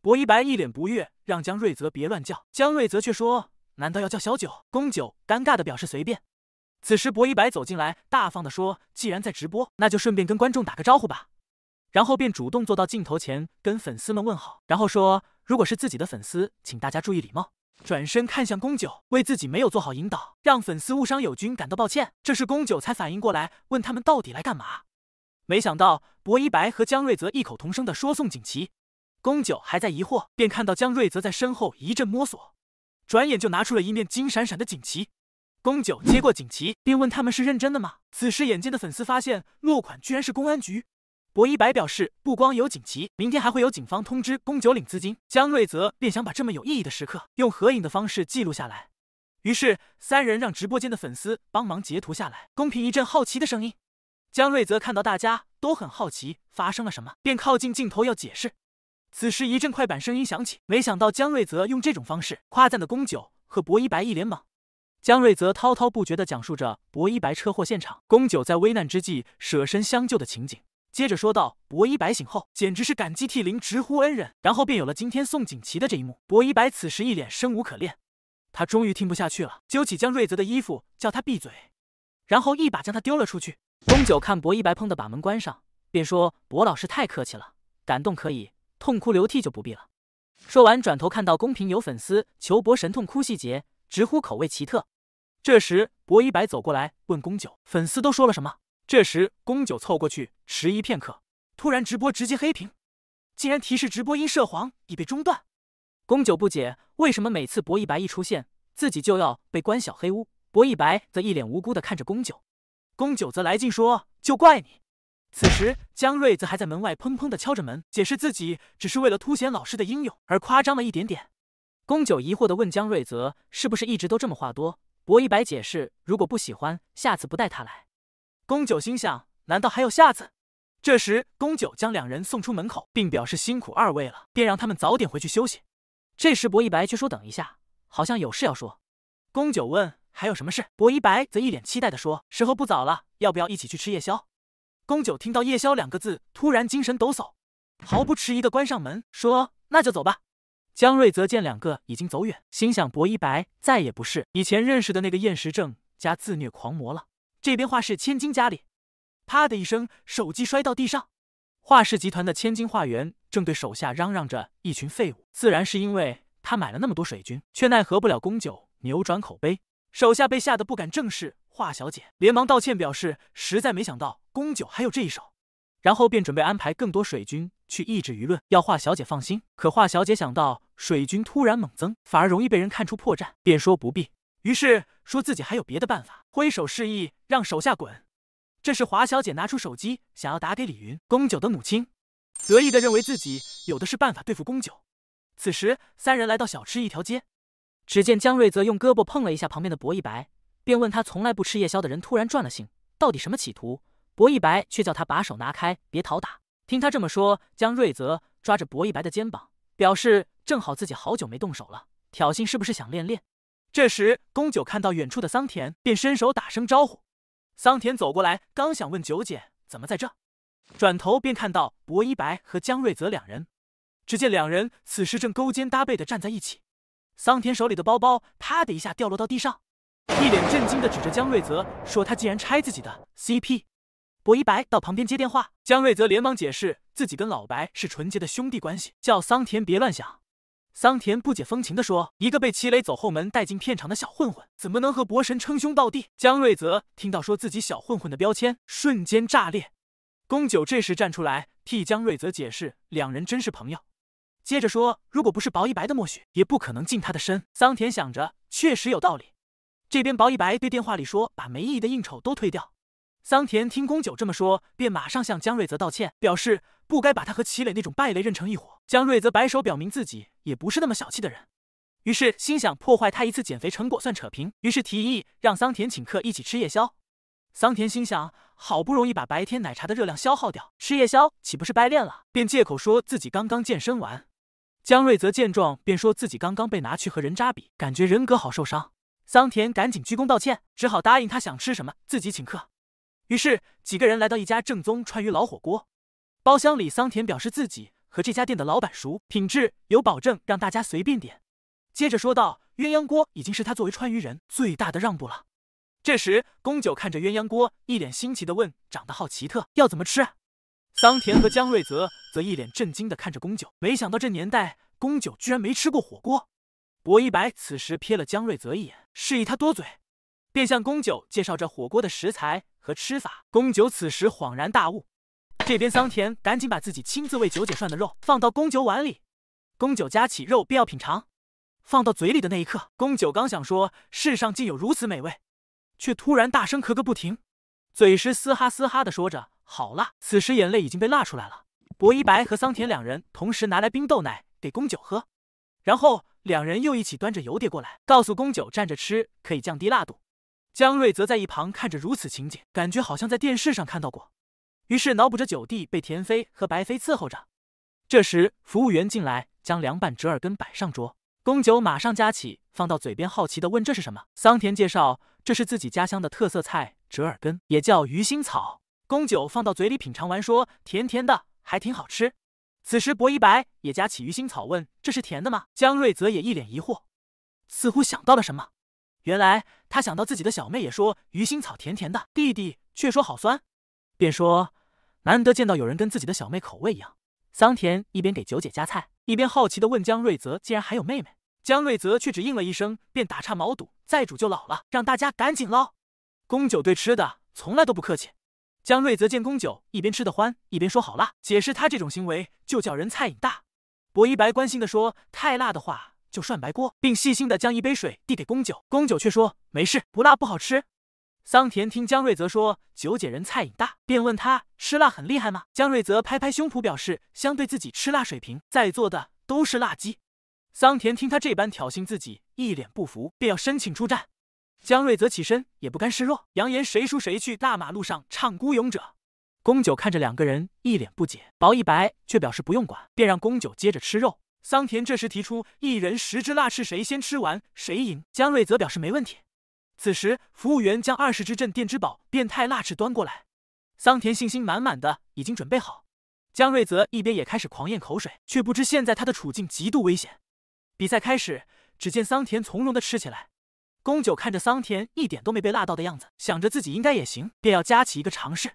[SPEAKER 2] 薄一白一脸不悦，让江瑞泽别乱叫。江瑞泽却说难道要叫小九？宫九尴尬的表示随便。此时薄一白走进来，大方的说既然在直播，那就顺便跟观众打个招呼吧。然后便主动坐到镜头前，跟粉丝们问好，然后说：“如果是自己的粉丝，请大家注意礼貌。”转身看向宫九，为自己没有做好引导，让粉丝误伤友军感到抱歉。这时宫九才反应过来，问他们到底来干嘛。没想到薄一白和江瑞泽异口同声地说：“送锦旗。”宫九还在疑惑，便看到江瑞泽在身后一阵摸索，转眼就拿出了一面金闪闪的锦旗。宫九接过锦旗，便问他们是认真的吗？此时，眼尖的粉丝发现落款居然是公安局。博一白表示，不光有锦旗，明天还会有警方通知宫九领资金。江瑞泽便想把这么有意义的时刻用合影的方式记录下来，于是三人让直播间的粉丝帮忙截图下来。公屏一阵好奇的声音，江瑞泽看到大家都很好奇发生了什么，便靠近镜头要解释。此时一阵快板声音响起，没想到江瑞泽用这种方式夸赞的宫九和博一白一脸懵。江瑞泽滔滔不绝地讲述着博一白车祸现场，宫九在危难之际舍身相救的情景。接着说道：“博一白醒后，简直是感激涕零，直呼恩人。然后便有了今天送锦旗的这一幕。博一白此时一脸生无可恋，他终于听不下去了，揪起江瑞泽的衣服，叫他闭嘴，然后一把将他丢了出去。公九看博一白砰的把门关上，便说：博老师太客气了，感动可以，痛哭流涕就不必了。说完，转头看到公屏有粉丝求博神痛哭细节，直呼口味奇特。这时，博一白走过来问公九：粉丝都说了什么？”这时，宫九凑过去，迟疑片刻，突然直播直接黑屏，竟然提示直播因涉黄已被中断。宫九不解，为什么每次薄一白一出现，自己就要被关小黑屋？薄一白则一脸无辜的看着宫九，宫九则来劲说：“就怪你！”此时，江瑞则还在门外砰砰的敲着门，解释自己只是为了凸显老师的英勇而夸张了一点点。宫九疑惑的问江瑞：“则是不是一直都这么话多？”薄一白解释：“如果不喜欢，下次不带他来。”宫九心想：难道还有下次？这时，宫九将两人送出门口，并表示辛苦二位了，便让他们早点回去休息。这时，薄一白却说：“等一下，好像有事要说。”宫九问：“还有什么事？”薄一白则一脸期待地说：“时候不早了，要不要一起去吃夜宵？”宫九听到“夜宵”两个字，突然精神抖擞，毫不迟疑地关上门，说：“那就走吧。”江瑞则见两个已经走远，心想：薄一白再也不是以前认识的那个厌食症加自虐狂魔了。这边画室千金家里，啪的一声，手机摔到地上。画室集团的千金画员正对手下嚷嚷着：“一群废物！”自然是因为他买了那么多水军，却奈何不了宫九扭转口碑。手下被吓得不敢正视华小姐，连忙道歉，表示实在没想到宫九还有这一手。然后便准备安排更多水军去抑制舆论，要华小姐放心。可华小姐想到水军突然猛增，反而容易被人看出破绽，便说不必。于是。说自己还有别的办法，挥手示意让手下滚。这时，华小姐拿出手机，想要打给李云宫九的母亲，得意的认为自己有的是办法对付宫九。此时，三人来到小吃一条街，只见江瑞泽用胳膊碰了一下旁边的薄一白，便问他从来不吃夜宵的人突然转了性，到底什么企图？薄一白却叫他把手拿开，别讨打。听他这么说，江瑞泽抓着薄一白的肩膀，表示正好自己好久没动手了，挑衅是不是想练练？这时，宫九看到远处的桑田，便伸手打声招呼。桑田走过来，刚想问九姐怎么在这，转头便看到薄一白和江瑞泽两人。只见两人此时正勾肩搭背的站在一起。桑田手里的包包啪的一下掉落到地上，一脸震惊的指着江瑞泽，说他竟然拆自己的 CP。薄一白到旁边接电话，江瑞泽连忙解释自己跟老白是纯洁的兄弟关系，叫桑田别乱想。桑田不解风情地说：“一个被齐磊走后门带进片场的小混混，怎么能和博神称兄道弟？”江瑞泽听到说自己小混混的标签，瞬间炸裂。宫九这时站出来替江瑞泽解释，两人真是朋友。接着说，如果不是薄一白的默许，也不可能近他的身。桑田想着，确实有道理。这边薄一白对电话里说：“把没意义的应酬都推掉。”桑田听宫九这么说，便马上向江瑞泽道歉，表示不该把他和齐磊那种败类认成一伙。江瑞泽摆手，表明自己也不是那么小气的人，于是心想破坏他一次减肥成果算扯平，于是提议让桑田请客一起吃夜宵。桑田心想，好不容易把白天奶茶的热量消耗掉，吃夜宵岂不是白练了？便借口说自己刚刚健身完。江瑞泽见状，便说自己刚刚被拿去和人渣比，感觉人格好受伤。桑田赶紧鞠躬道歉，只好答应他想吃什么自己请客。于是几个人来到一家正宗川渝老火锅，包厢里桑田表示自己和这家店的老板熟，品质有保证，让大家随便点。接着说道，鸳鸯锅已经是他作为川渝人最大的让步了。这时，宫九看着鸳鸯锅，一脸新奇的问：“长得好奇特，要怎么吃？”桑田和江瑞泽则一脸震惊的看着宫九，没想到这年代宫九居然没吃过火锅。薄一白此时瞥了江瑞泽一眼，示意他多嘴。便向宫九介绍着火锅的食材和吃法。宫九此时恍然大悟。这边桑田赶紧把自己亲自为九姐涮的肉放到宫九碗里。宫九夹起肉便要品尝，放到嘴里的那一刻，宫九刚想说世上竟有如此美味，却突然大声咳个不停，嘴时嘶哈嘶哈的说着好辣。此时眼泪已经被辣出来了。薄一白和桑田两人同时拿来冰豆奶给宫九喝，然后两人又一起端着油碟过来，告诉宫九蘸着吃可以降低辣度。江瑞则在一旁看着如此情景，感觉好像在电视上看到过，于是脑补着九弟被田飞和白飞伺候着。这时服务员进来，将凉拌折耳根摆上桌，宫九马上夹起，放到嘴边，好奇的问：“这是什么？”桑田介绍：“这是自己家乡的特色菜，折耳根也叫鱼腥草。”宫九放到嘴里品尝完，说：“甜甜的，还挺好吃。”此时薄一白也夹起鱼腥草，问：“这是甜的吗？”江瑞则也一脸疑惑，似乎想到了什么。原来他想到自己的小妹也说鱼腥草甜甜的，弟弟却说好酸，便说难得见到有人跟自己的小妹口味一样。桑田一边给九姐夹菜，一边好奇的问江瑞泽，竟然还有妹妹。江瑞泽却只应了一声，便打岔：“毛肚再煮就老了，让大家赶紧捞。”宫九对吃的从来都不客气。江瑞泽见宫九一边吃得欢，一边说好辣，解释他这种行为就叫人菜瘾大。薄一白关心的说：“太辣的话。”就涮白锅，并细心的将一杯水递给宫九，宫九却说没事，不辣不好吃。桑田听江瑞泽说九姐人菜瘾大，便问他吃辣很厉害吗？江瑞泽拍拍胸脯表示，相对自己吃辣水平，在座的都是辣鸡。桑田听他这般挑衅自己，一脸不服，便要申请出战。江瑞泽起身也不甘示弱，扬言谁输谁去大马路上唱孤勇者。宫九看着两个人一脸不解，薄一白却表示不用管，便让宫九接着吃肉。桑田这时提出一人十只辣翅，谁先吃完谁赢。江瑞则表示没问题。此时，服务员将二十只镇店之宝变态辣翅端过来。桑田信心满满的已经准备好，江瑞则一边也开始狂咽口水，却不知现在他的处境极度危险。比赛开始，只见桑田从容的吃起来。宫九看着桑田一点都没被辣到的样子，想着自己应该也行，便要夹起一个尝试。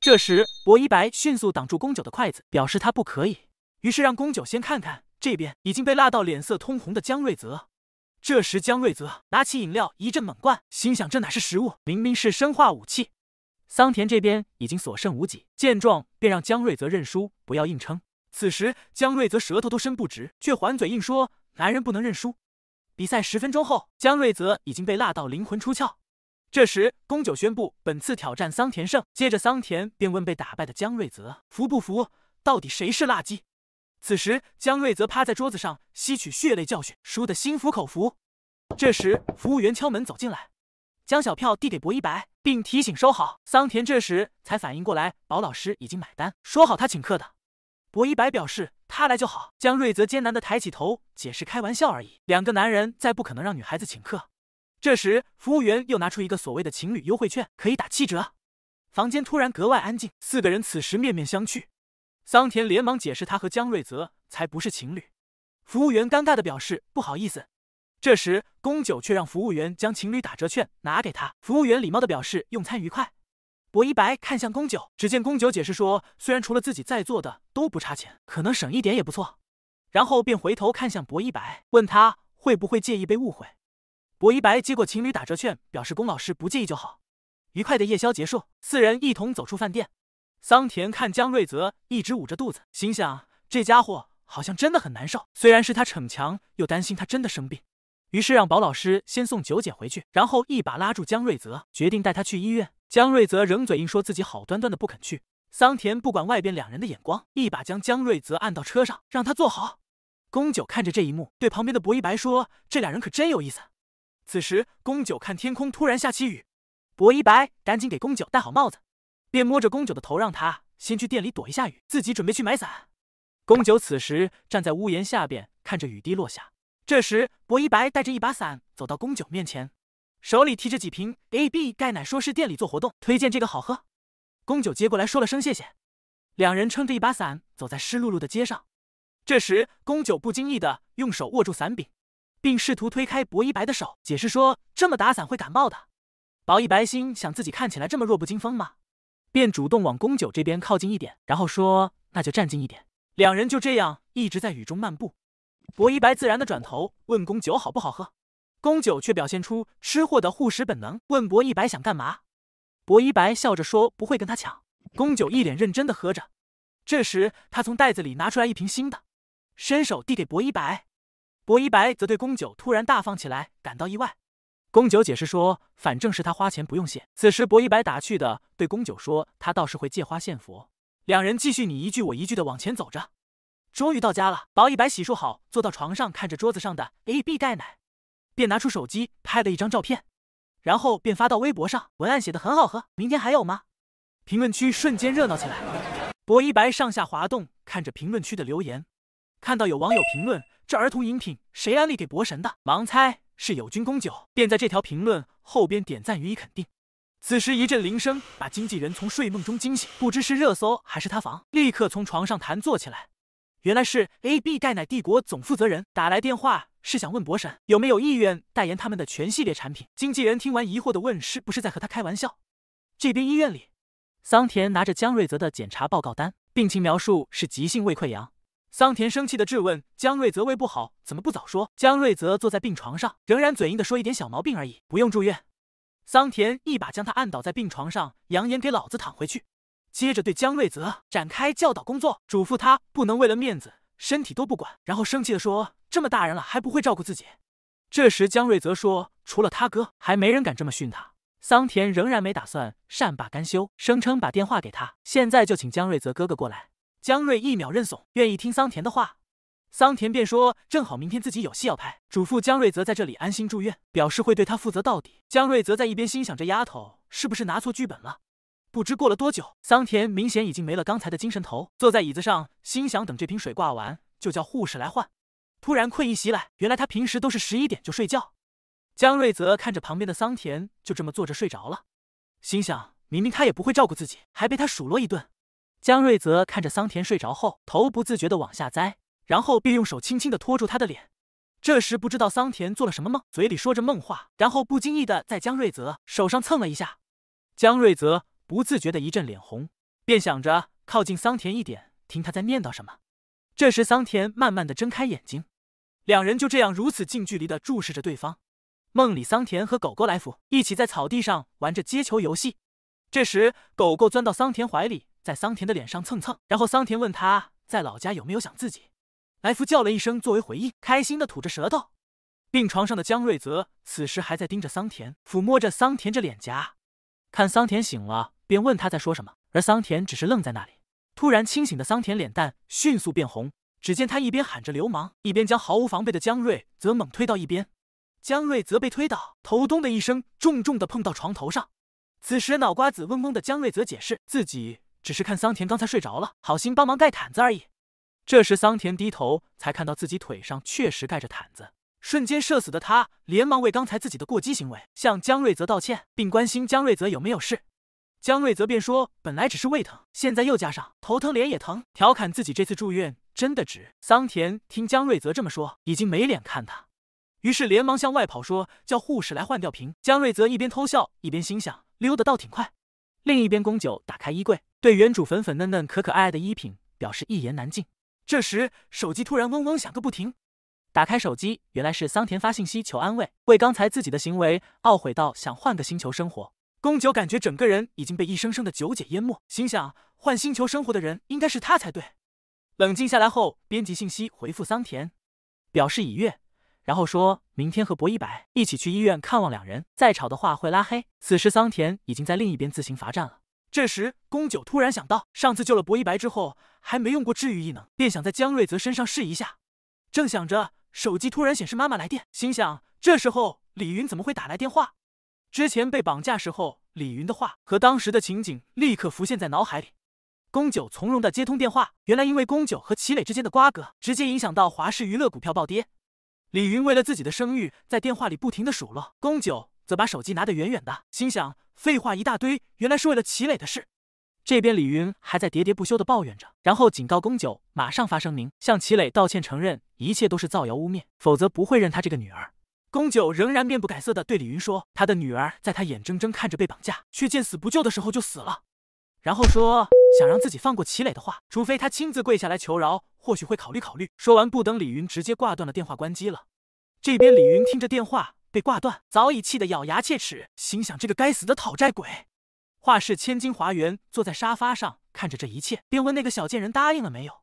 [SPEAKER 2] 这时，薄一白迅速挡住宫九的筷子，表示他不可以，于是让宫九先看看。这边已经被辣到脸色通红的江瑞泽，这时江瑞泽拿起饮料一阵猛灌，心想这哪是食物，明明是生化武器。桑田这边已经所剩无几，见状便让江瑞泽认输，不要硬撑。此时江瑞泽舌头都伸不直，却还嘴硬说：“男人不能认输。”比赛十分钟后，江瑞泽已经被辣到灵魂出窍。这时宫九宣布本次挑战桑田胜，接着桑田便问被打败的江瑞泽服不服？到底谁是垃圾？此时，江瑞泽趴在桌子上吸取血泪教训，输得心服口服。这时，服务员敲门走进来，将小票递给薄一白，并提醒收好。桑田这时才反应过来，宝老师已经买单，说好他请客的。薄一白表示他来就好。江瑞泽艰难地抬起头，解释开玩笑而已。两个男人再不可能让女孩子请客。这时，服务员又拿出一个所谓的情侣优惠券，可以打七折。房间突然格外安静，四个人此时面面相觑。桑田连忙解释，他和江瑞泽才不是情侣。服务员尴尬的表示：“不好意思。”这时，宫九却让服务员将情侣打折券拿给他。服务员礼貌的表示：“用餐愉快。”薄一白看向宫九，只见宫九解释说：“虽然除了自己在座的都不差钱，可能省一点也不错。”然后便回头看向薄一白，问他会不会介意被误会。薄一白接过情侣打折券，表示：“宫老师不介意就好。”愉快的夜宵结束，四人一同走出饭店。桑田看江瑞泽一直捂着肚子，心想这家伙好像真的很难受。虽然是他逞强，又担心他真的生病，于是让保老师先送九姐回去，然后一把拉住江瑞泽，决定带他去医院。江瑞泽仍嘴硬，说自己好端端的不肯去。桑田不管外边两人的眼光，一把将江瑞泽按到车上，让他坐好。宫九看着这一幕，对旁边的薄一白说：“这俩人可真有意思。”此时，宫九看天空突然下起雨，薄一白赶紧给宫九戴好帽子。便摸着宫九的头，让他先去店里躲一下雨，自己准备去买伞。宫九此时站在屋檐下边，看着雨滴落下。这时，薄一白带着一把伞走到宫九面前，手里提着几瓶 A B 钙奶，说是店里做活动，推荐这个好喝。宫九接过来说了声谢谢。两人撑着一把伞走在湿漉漉的街上。这时，宫九不经意的用手握住伞柄，并试图推开薄一白的手，解释说：“这么打伞会感冒的。”薄一白心想：自己看起来这么弱不禁风吗？便主动往公九这边靠近一点，然后说：“那就站近一点。”两人就这样一直在雨中漫步。薄一白自然的转头问公九好不好喝，公九却表现出吃货的护食本能，问薄一白想干嘛。薄一白笑着说：“不会跟他抢。”公九一脸认真的喝着，这时他从袋子里拿出来一瓶新的，伸手递给薄一白。薄一白则对公九突然大方起来感到意外。宫九解释说：“反正是他花钱，不用谢。”此时，薄一白打趣的对宫九说：“他倒是会借花献佛。”两人继续你一句我一句的往前走着，终于到家了。薄一白洗漱好，坐到床上，看着桌子上的 A B 奶，便拿出手机拍了一张照片，然后便发到微博上，文案写的很好喝，明天还有吗？评论区瞬间热闹起来。薄一白上下滑动，看着评论区的留言，看到有网友评论：“这儿童饮品谁安利给薄神的？”盲猜。是友军攻九，便在这条评论后边点赞予以肯定。此时一阵铃声把经纪人从睡梦中惊醒，不知是热搜还是塌房，立刻从床上弹坐起来。原来是 A B 钙奶帝国总负责人打来电话，是想问博神有没有意愿代言他们的全系列产品。经纪人听完疑惑的问：“是不是在和他开玩笑？”这边医院里，桑田拿着江瑞泽的检查报告单，病情描述是急性胃溃疡。桑田生气的质问江瑞泽：“胃不好，怎么不早说？”江瑞泽坐在病床上，仍然嘴硬的说：“一点小毛病而已，不用住院。”桑田一把将他按倒在病床上，扬言给老子躺回去。接着对江瑞泽展开教导工作，嘱咐他不能为了面子，身体都不管。然后生气的说：“这么大人了，还不会照顾自己？”这时江瑞泽说：“除了他哥，还没人敢这么训他。”桑田仍然没打算善罢甘休，声称把电话给他，现在就请江瑞泽哥哥过来。江瑞一秒认怂，愿意听桑田的话。桑田便说：“正好明天自己有戏要拍，嘱咐江瑞泽在这里安心住院，表示会对他负责到底。”江瑞泽在一边心想：“这丫头是不是拿错剧本了？”不知过了多久，桑田明显已经没了刚才的精神头，坐在椅子上，心想等这瓶水挂完就叫护士来换。突然困意袭来，原来他平时都是十一点就睡觉。江瑞泽看着旁边的桑田，就这么坐着睡着了，心想：明明他也不会照顾自己，还被他数落一顿。江瑞泽看着桑田睡着后，头不自觉的往下栽，然后便用手轻轻的托住他的脸。这时不知道桑田做了什么梦，嘴里说着梦话，然后不经意的在江瑞泽手上蹭了一下。江瑞泽不自觉的一阵脸红，便想着靠近桑田一点，听他在念叨什么。这时桑田慢慢的睁开眼睛，两人就这样如此近距离的注视着对方。梦里桑田和狗狗来福一起在草地上玩着接球游戏，这时狗狗钻到桑田怀里。在桑田的脸上蹭蹭，然后桑田问他在老家有没有想自己。来福叫了一声作为回应，开心的吐着舌头。病床上的江瑞泽此时还在盯着桑田，抚摸着桑田这脸颊，看桑田醒了，便问他在说什么。而桑田只是愣在那里。突然清醒的桑田脸蛋迅速变红，只见他一边喊着流氓，一边将毫无防备的江瑞则猛推到一边。江瑞则被推倒，头咚的一声重重的碰到床头上。此时脑瓜子嗡嗡的江瑞则解释自己。只是看桑田刚才睡着了，好心帮忙盖毯子而已。这时桑田低头，才看到自己腿上确实盖着毯子，瞬间社死的他连忙为刚才自己的过激行为向江瑞泽道歉，并关心江瑞泽有没有事。江瑞泽便说：“本来只是胃疼，现在又加上头疼，脸也疼，调侃自己这次住院真的值。”桑田听江瑞泽这么说，已经没脸看他，于是连忙向外跑，说叫护士来换吊瓶。江瑞泽一边偷笑，一边心想溜得倒挺快。另一边，宫九打开衣柜，对原主粉粉嫩嫩、可可爱爱的衣品表示一言难尽。这时，手机突然嗡嗡响个不停。打开手机，原来是桑田发信息求安慰，为刚才自己的行为懊悔到想换个星球生活。宫九感觉整个人已经被一声声的“九姐”淹没，心想换星球生活的人应该是他才对。冷静下来后，编辑信息回复桑田，表示已阅。然后说明天和薄一白一起去医院看望两人，再吵的话会拉黑。此时桑田已经在另一边自行罚站了。这时宫九突然想到，上次救了薄一白之后还没用过治愈异能，便想在江瑞泽身上试一下。正想着，手机突然显示妈妈来电，心想这时候李云怎么会打来电话？之前被绑架时候李云的话和当时的情景立刻浮现在脑海里。宫九从容的接通电话，原来因为宫九和齐磊之间的瓜葛，直接影响到华视娱乐股票暴跌。李云为了自己的声誉，在电话里不停的数落，宫九则把手机拿得远远的，心想废话一大堆，原来是为了齐磊的事。这边李云还在喋喋不休的抱怨着，然后警告宫九马上发声明，向齐磊道歉，承认一切都是造谣污蔑，否则不会认他这个女儿。宫九仍然面不改色的对李云说，他的女儿在他眼睁睁看着被绑架却见死不救的时候就死了，然后说想让自己放过齐磊的话，除非他亲自跪下来求饶。或许会考虑考虑。说完，不等李云，直接挂断了电话，关机了。这边李云听着电话被挂断，早已气得咬牙切齿，心想这个该死的讨债鬼。画室千金华媛坐在沙发上看着这一切，便问那个小贱人答应了没有。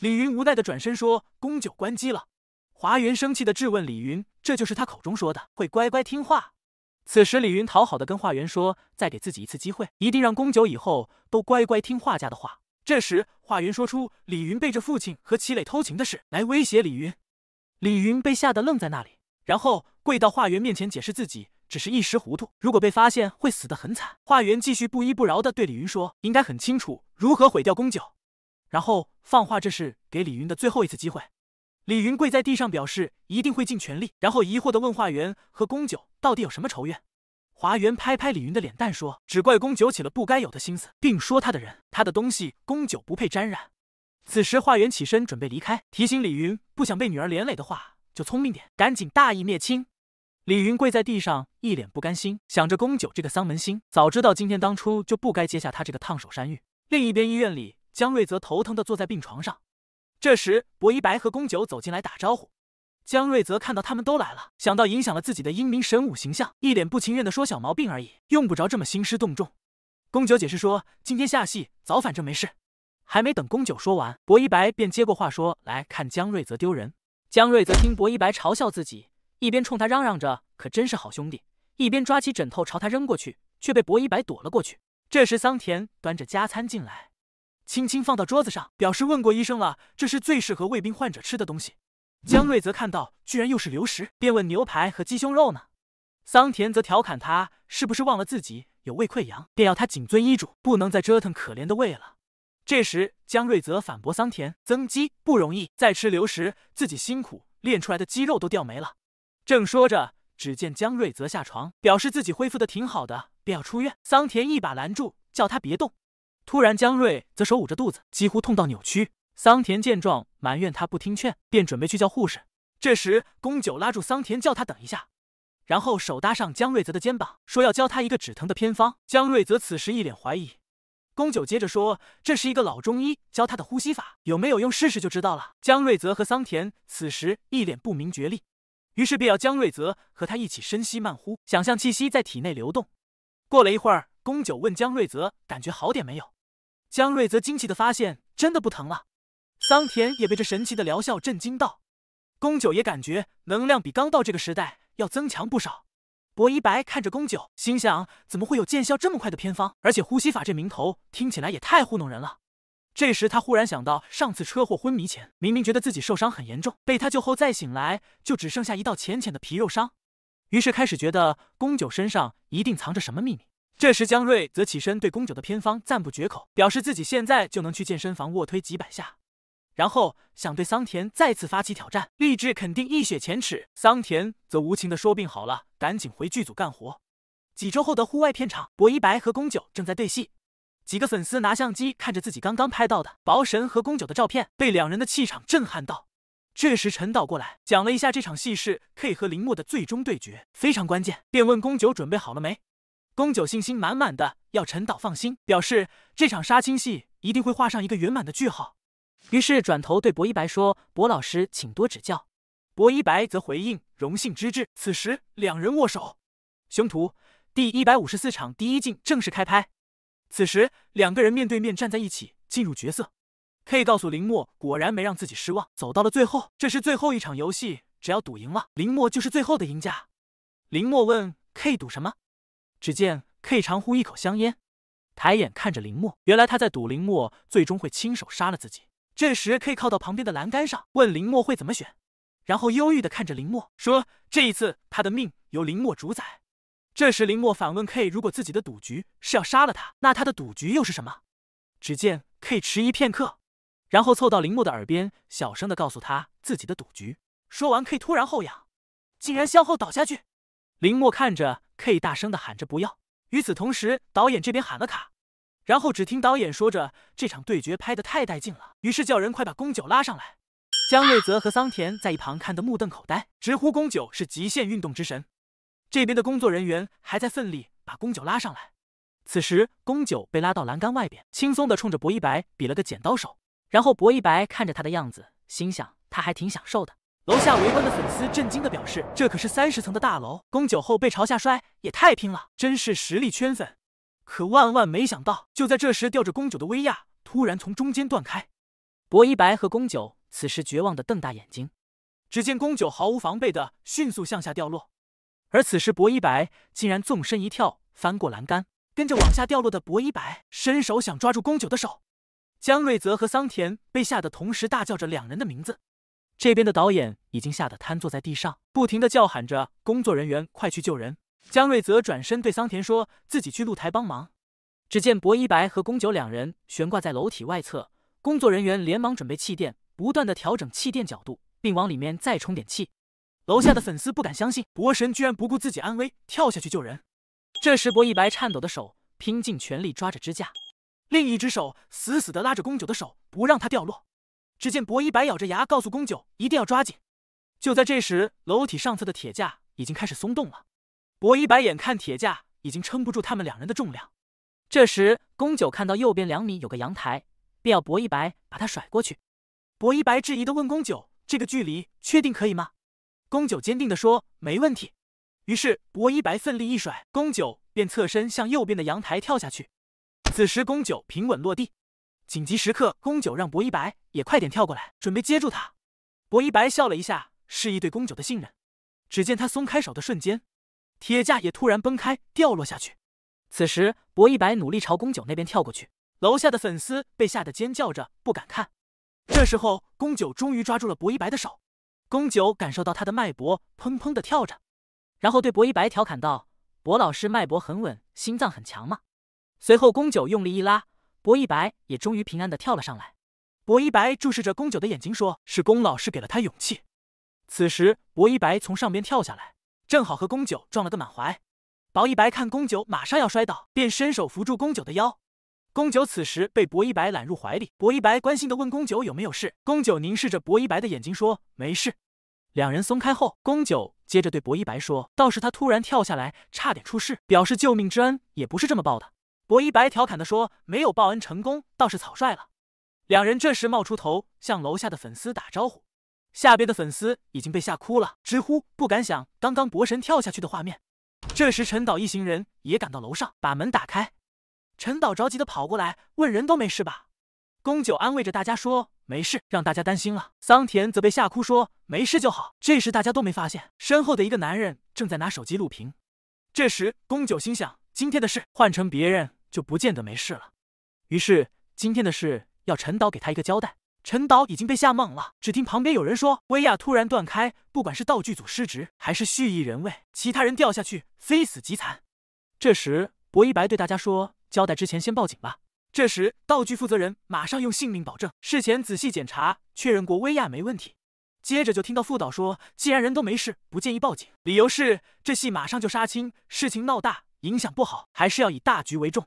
[SPEAKER 2] 李云无奈的转身说：“公九关机了。”华媛生气的质问李云：“这就是他口中说的会乖乖听话？”此时李云讨好的跟华媛说：“再给自己一次机会，一定让公九以后都乖乖听画家的话。”这时，华元说出李云背着父亲和齐磊偷情的事来威胁李云，李云被吓得愣在那里，然后跪到华元面前解释自己只是一时糊涂，如果被发现会死得很惨。华元继续不依不饶的对李云说，应该很清楚如何毁掉宫九，然后放话这是给李云的最后一次机会。李云跪在地上表示一定会尽全力，然后疑惑的问华元和宫九到底有什么仇怨。华元拍拍李云的脸蛋，说：“只怪宫九起了不该有的心思，并说他的人、他的东西，宫九不配沾染。”此时，华元起身准备离开，提醒李云：“不想被女儿连累的话，就聪明点，赶紧大义灭亲。”李云跪在地上，一脸不甘心，想着宫九这个丧门星，早知道今天当初就不该接下他这个烫手山芋。另一边，医院里，江瑞则头疼的坐在病床上。这时，薄一白和宫九走进来打招呼。江瑞泽看到他们都来了，想到影响了自己的英明神武形象，一脸不情愿的说：“小毛病而已，用不着这么兴师动众。”公九解释说：“今天下戏早，反正没事。”还没等公九说完，薄一白便接过话说：“来看江瑞泽丢人。”江瑞泽听薄一白嘲笑自己，一边冲他嚷嚷着：“可真是好兄弟！”一边抓起枕头朝他扔过去，却被薄一白躲了过去。这时桑田端着加餐进来，轻轻放到桌子上，表示问过医生了，这是最适合胃病患者吃的东西。江瑞则看到，居然又是流食，便问牛排和鸡胸肉呢？桑田则调侃他是不是忘了自己有胃溃疡，便要他谨遵医嘱，不能再折腾可怜的胃了。这时，江瑞则反驳桑田：“增肌不容易，再吃流食，自己辛苦练出来的肌肉都掉没了。”正说着，只见江瑞则下床，表示自己恢复的挺好的，便要出院。桑田一把拦住，叫他别动。突然，江瑞则手捂着肚子，几乎痛到扭曲。桑田见状，埋怨他不听劝，便准备去叫护士。这时，宫九拉住桑田，叫他等一下，然后手搭上江瑞泽的肩膀，说要教他一个止疼的偏方。江瑞泽此时一脸怀疑。宫九接着说，这是一个老中医教他的呼吸法，有没有用试试就知道了。江瑞泽和桑田此时一脸不明觉厉，于是便要江瑞泽和他一起深吸慢呼，想象气息在体内流动。过了一会儿，宫九问江瑞泽感觉好点没有？江瑞泽惊奇的发现，真的不疼了。桑田也被这神奇的疗效震惊到，宫九也感觉能量比刚到这个时代要增强不少。薄一白看着宫九，心想：怎么会有见效这么快的偏方？而且呼吸法这名头听起来也太糊弄人了。这时他忽然想到，上次车祸昏迷前，明明觉得自己受伤很严重，被他救后再醒来，就只剩下一道浅浅的皮肉伤。于是开始觉得宫九身上一定藏着什么秘密。这时江瑞则起身对宫九的偏方赞不绝口，表示自己现在就能去健身房卧推几百下。然后想对桑田再次发起挑战，立志肯定一雪前耻。桑田则无情的说：“病好了，赶紧回剧组干活。”几周后的户外片场，薄一白和宫九正在对戏，几个粉丝拿相机看着自己刚刚拍到的薄神和宫九的照片，被两人的气场震撼到。这时陈导过来讲了一下这场戏是 K 和林墨的最终对决，非常关键，便问宫九准备好了没。宫九信心满满的要陈导放心，表示这场杀青戏一定会画上一个圆满的句号。于是转头对薄一白说：“薄老师，请多指教。”薄一白则回应：“荣幸之至。”此时两人握手。凶徒第一百五十四场第一镜正式开拍。此时两个人面对面站在一起，进入角色。K 告诉林墨：“果然没让自己失望，走到了最后。这是最后一场游戏，只要赌赢了，林墨就是最后的赢家。”林墨问 K：“ 赌什么？”只见 K 长呼一口香烟，抬眼看着林墨，原来他在赌林墨最终会亲手杀了自己。这时，K 靠到旁边的栏杆上，问林墨会怎么选，然后忧郁的看着林墨说：“这一次，他的命由林墨主宰。”这时，林墨反问 K：“ 如果自己的赌局是要杀了他，那他的赌局又是什么？”只见 K 迟疑片刻，然后凑到林墨的耳边，小声的告诉他自己的赌局。说完，K 突然后仰，竟然向后倒下去。林墨看着 K，大声的喊着“不要”。与此同时，导演这边喊了卡。然后只听导演说着这场对决拍得太带劲了，于是叫人快把宫九拉上来。江瑞泽和桑田在一旁看得目瞪口呆，直呼宫九是极限运动之神。这边的工作人员还在奋力把宫九拉上来。此时宫九被拉到栏杆外边，轻松的冲着博一白比了个剪刀手。然后博一白看着他的样子，心想他还挺享受的。楼下围观的粉丝震惊的表示，这可是三十层的大楼，宫九后背朝下摔也太拼了，真是实力圈粉。可万万没想到，就在这时，吊着宫九的威亚突然从中间断开。薄一白和宫九此时绝望的瞪大眼睛，只见宫九毫无防备的迅速向下掉落，而此时薄一白竟然纵身一跳，翻过栏杆，跟着往下掉落的薄一白伸手想抓住宫九的手。江瑞泽和桑田被吓得同时大叫着两人的名字，这边的导演已经吓得瘫坐在地上，不停的叫喊着工作人员快去救人。江瑞泽转身对桑田说：“自己去露台帮忙。”只见薄一白和宫九两人悬挂在楼体外侧，工作人员连忙准备气垫，不断的调整气垫角度，并往里面再充点气。楼下的粉丝不敢相信，博神居然不顾自己安危跳下去救人。这时，薄一白颤抖的手拼尽全力抓着支架，另一只手死死的拉着宫九的手，不让他掉落。只见薄一白咬着牙告诉宫九：“一定要抓紧！”就在这时，楼体上侧的铁架已经开始松动了。博一白眼看铁架已经撑不住他们两人的重量，这时宫九看到右边两米有个阳台，便要博一白把他甩过去。博一白质疑的问宫九：“这个距离确定可以吗？”宫九坚定的说：“没问题。”于是博一白奋力一甩，宫九便侧身向右边的阳台跳下去。此时宫九平稳落地，紧急时刻宫九让博一白也快点跳过来，准备接住他。博一白笑了一下，示意对宫九的信任。只见他松开手的瞬间。铁架也突然崩开，掉落下去。此时，薄一白努力朝宫九那边跳过去，楼下的粉丝被吓得尖叫着，不敢看。这时候，宫九终于抓住了薄一白的手，宫九感受到他的脉搏砰砰的跳着，然后对薄一白调侃道：“薄老师脉搏很稳，心脏很强嘛。”随后，宫九用力一拉，薄一白也终于平安的跳了上来。薄一白注视着宫九的眼睛，说：“是宫老师给了他勇气。”此时，薄一白从上边跳下来。正好和宫九撞了个满怀，薄一白看宫九马上要摔倒，便伸手扶住宫九的腰。宫九此时被薄一白揽入怀里，薄一白关心的问宫九有没有事。宫九凝视着薄一白的眼睛说：“没事。”两人松开后，宫九接着对薄一白说：“倒是他突然跳下来，差点出事，表示救命之恩也不是这么报的。”薄一白调侃的说：“没有报恩成功，倒是草率了。”两人这时冒出头向楼下的粉丝打招呼。下边的粉丝已经被吓哭了，直呼不敢想刚刚博神跳下去的画面。这时，陈导一行人也赶到楼上，把门打开。陈导着急的跑过来问：“人都没事吧？”宫九安慰着大家说：“没事，让大家担心了。”桑田则被吓哭说：“没事就好。”这时，大家都没发现身后的一个男人正在拿手机录屏。这时，宫九心想：今天的事换成别人就不见得没事了。于是，今天的事要陈导给他一个交代。陈导已经被吓懵了，只听旁边有人说：“薇娅突然断开，不管是道具组失职还是蓄意人为，其他人掉下去，非死即残。”这时，薄一白对大家说：“交代之前先报警吧。”这时，道具负责人马上用性命保证：“事前仔细检查，确认过威亚没问题。”接着就听到副导说：“既然人都没事，不建议报警，理由是这戏马上就杀青，事情闹大影响不好，还是要以大局为重。”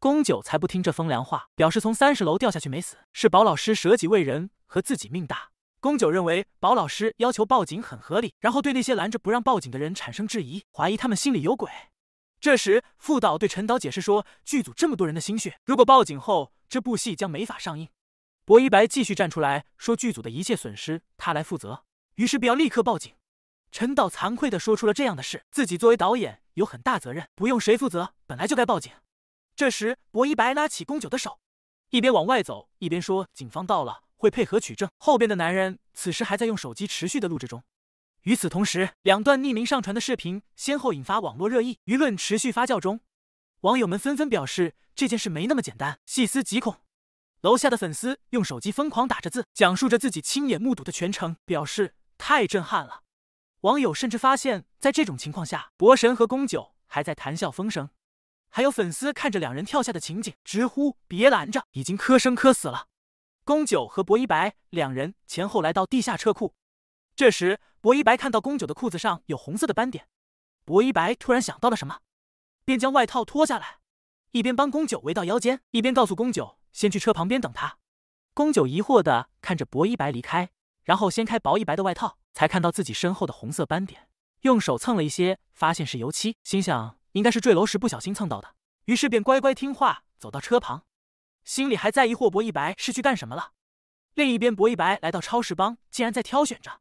[SPEAKER 2] 宫九才不听这风凉话，表示从三十楼掉下去没死，是宝老师舍己为人和自己命大。宫九认为宝老师要求报警很合理，然后对那些拦着不让报警的人产生质疑，怀疑他们心里有鬼。这时，副导对陈导解释说，剧组这么多人的心血，如果报警后，这部戏将没法上映。薄一白继续站出来说，剧组的一切损失他来负责，于是便要立刻报警。陈导惭愧地说出了这样的事，自己作为导演有很大责任，不用谁负责，本来就该报警。这时，薄一白拉起宫九的手，一边往外走，一边说：“警方到了，会配合取证。”后边的男人此时还在用手机持续的录制中。与此同时，两段匿名上传的视频先后引发网络热议，舆论持续发酵中。网友们纷纷表示这件事没那么简单，细思极恐。楼下的粉丝用手机疯狂打着字，讲述着自己亲眼目睹的全程，表示太震撼了。网友甚至发现，在这种情况下，博神和宫九还在谈笑风生。还有粉丝看着两人跳下的情景，直呼“别拦着，已经磕生磕死了”。宫九和薄一白两人前后来到地下车库，这时薄一白看到宫九的裤子上有红色的斑点，薄一白突然想到了什么，便将外套脱下来，一边帮宫九围到腰间，一边告诉宫九先去车旁边等他。宫九疑惑的看着薄一白离开，然后掀开薄一白的外套，才看到自己身后的红色斑点，用手蹭了一些，发现是油漆，心想。应该是坠楼时不小心蹭到的，于是便乖乖听话走到车旁，心里还在疑惑博一白是去干什么了。另一边，博一白来到超市帮，竟然在挑选着。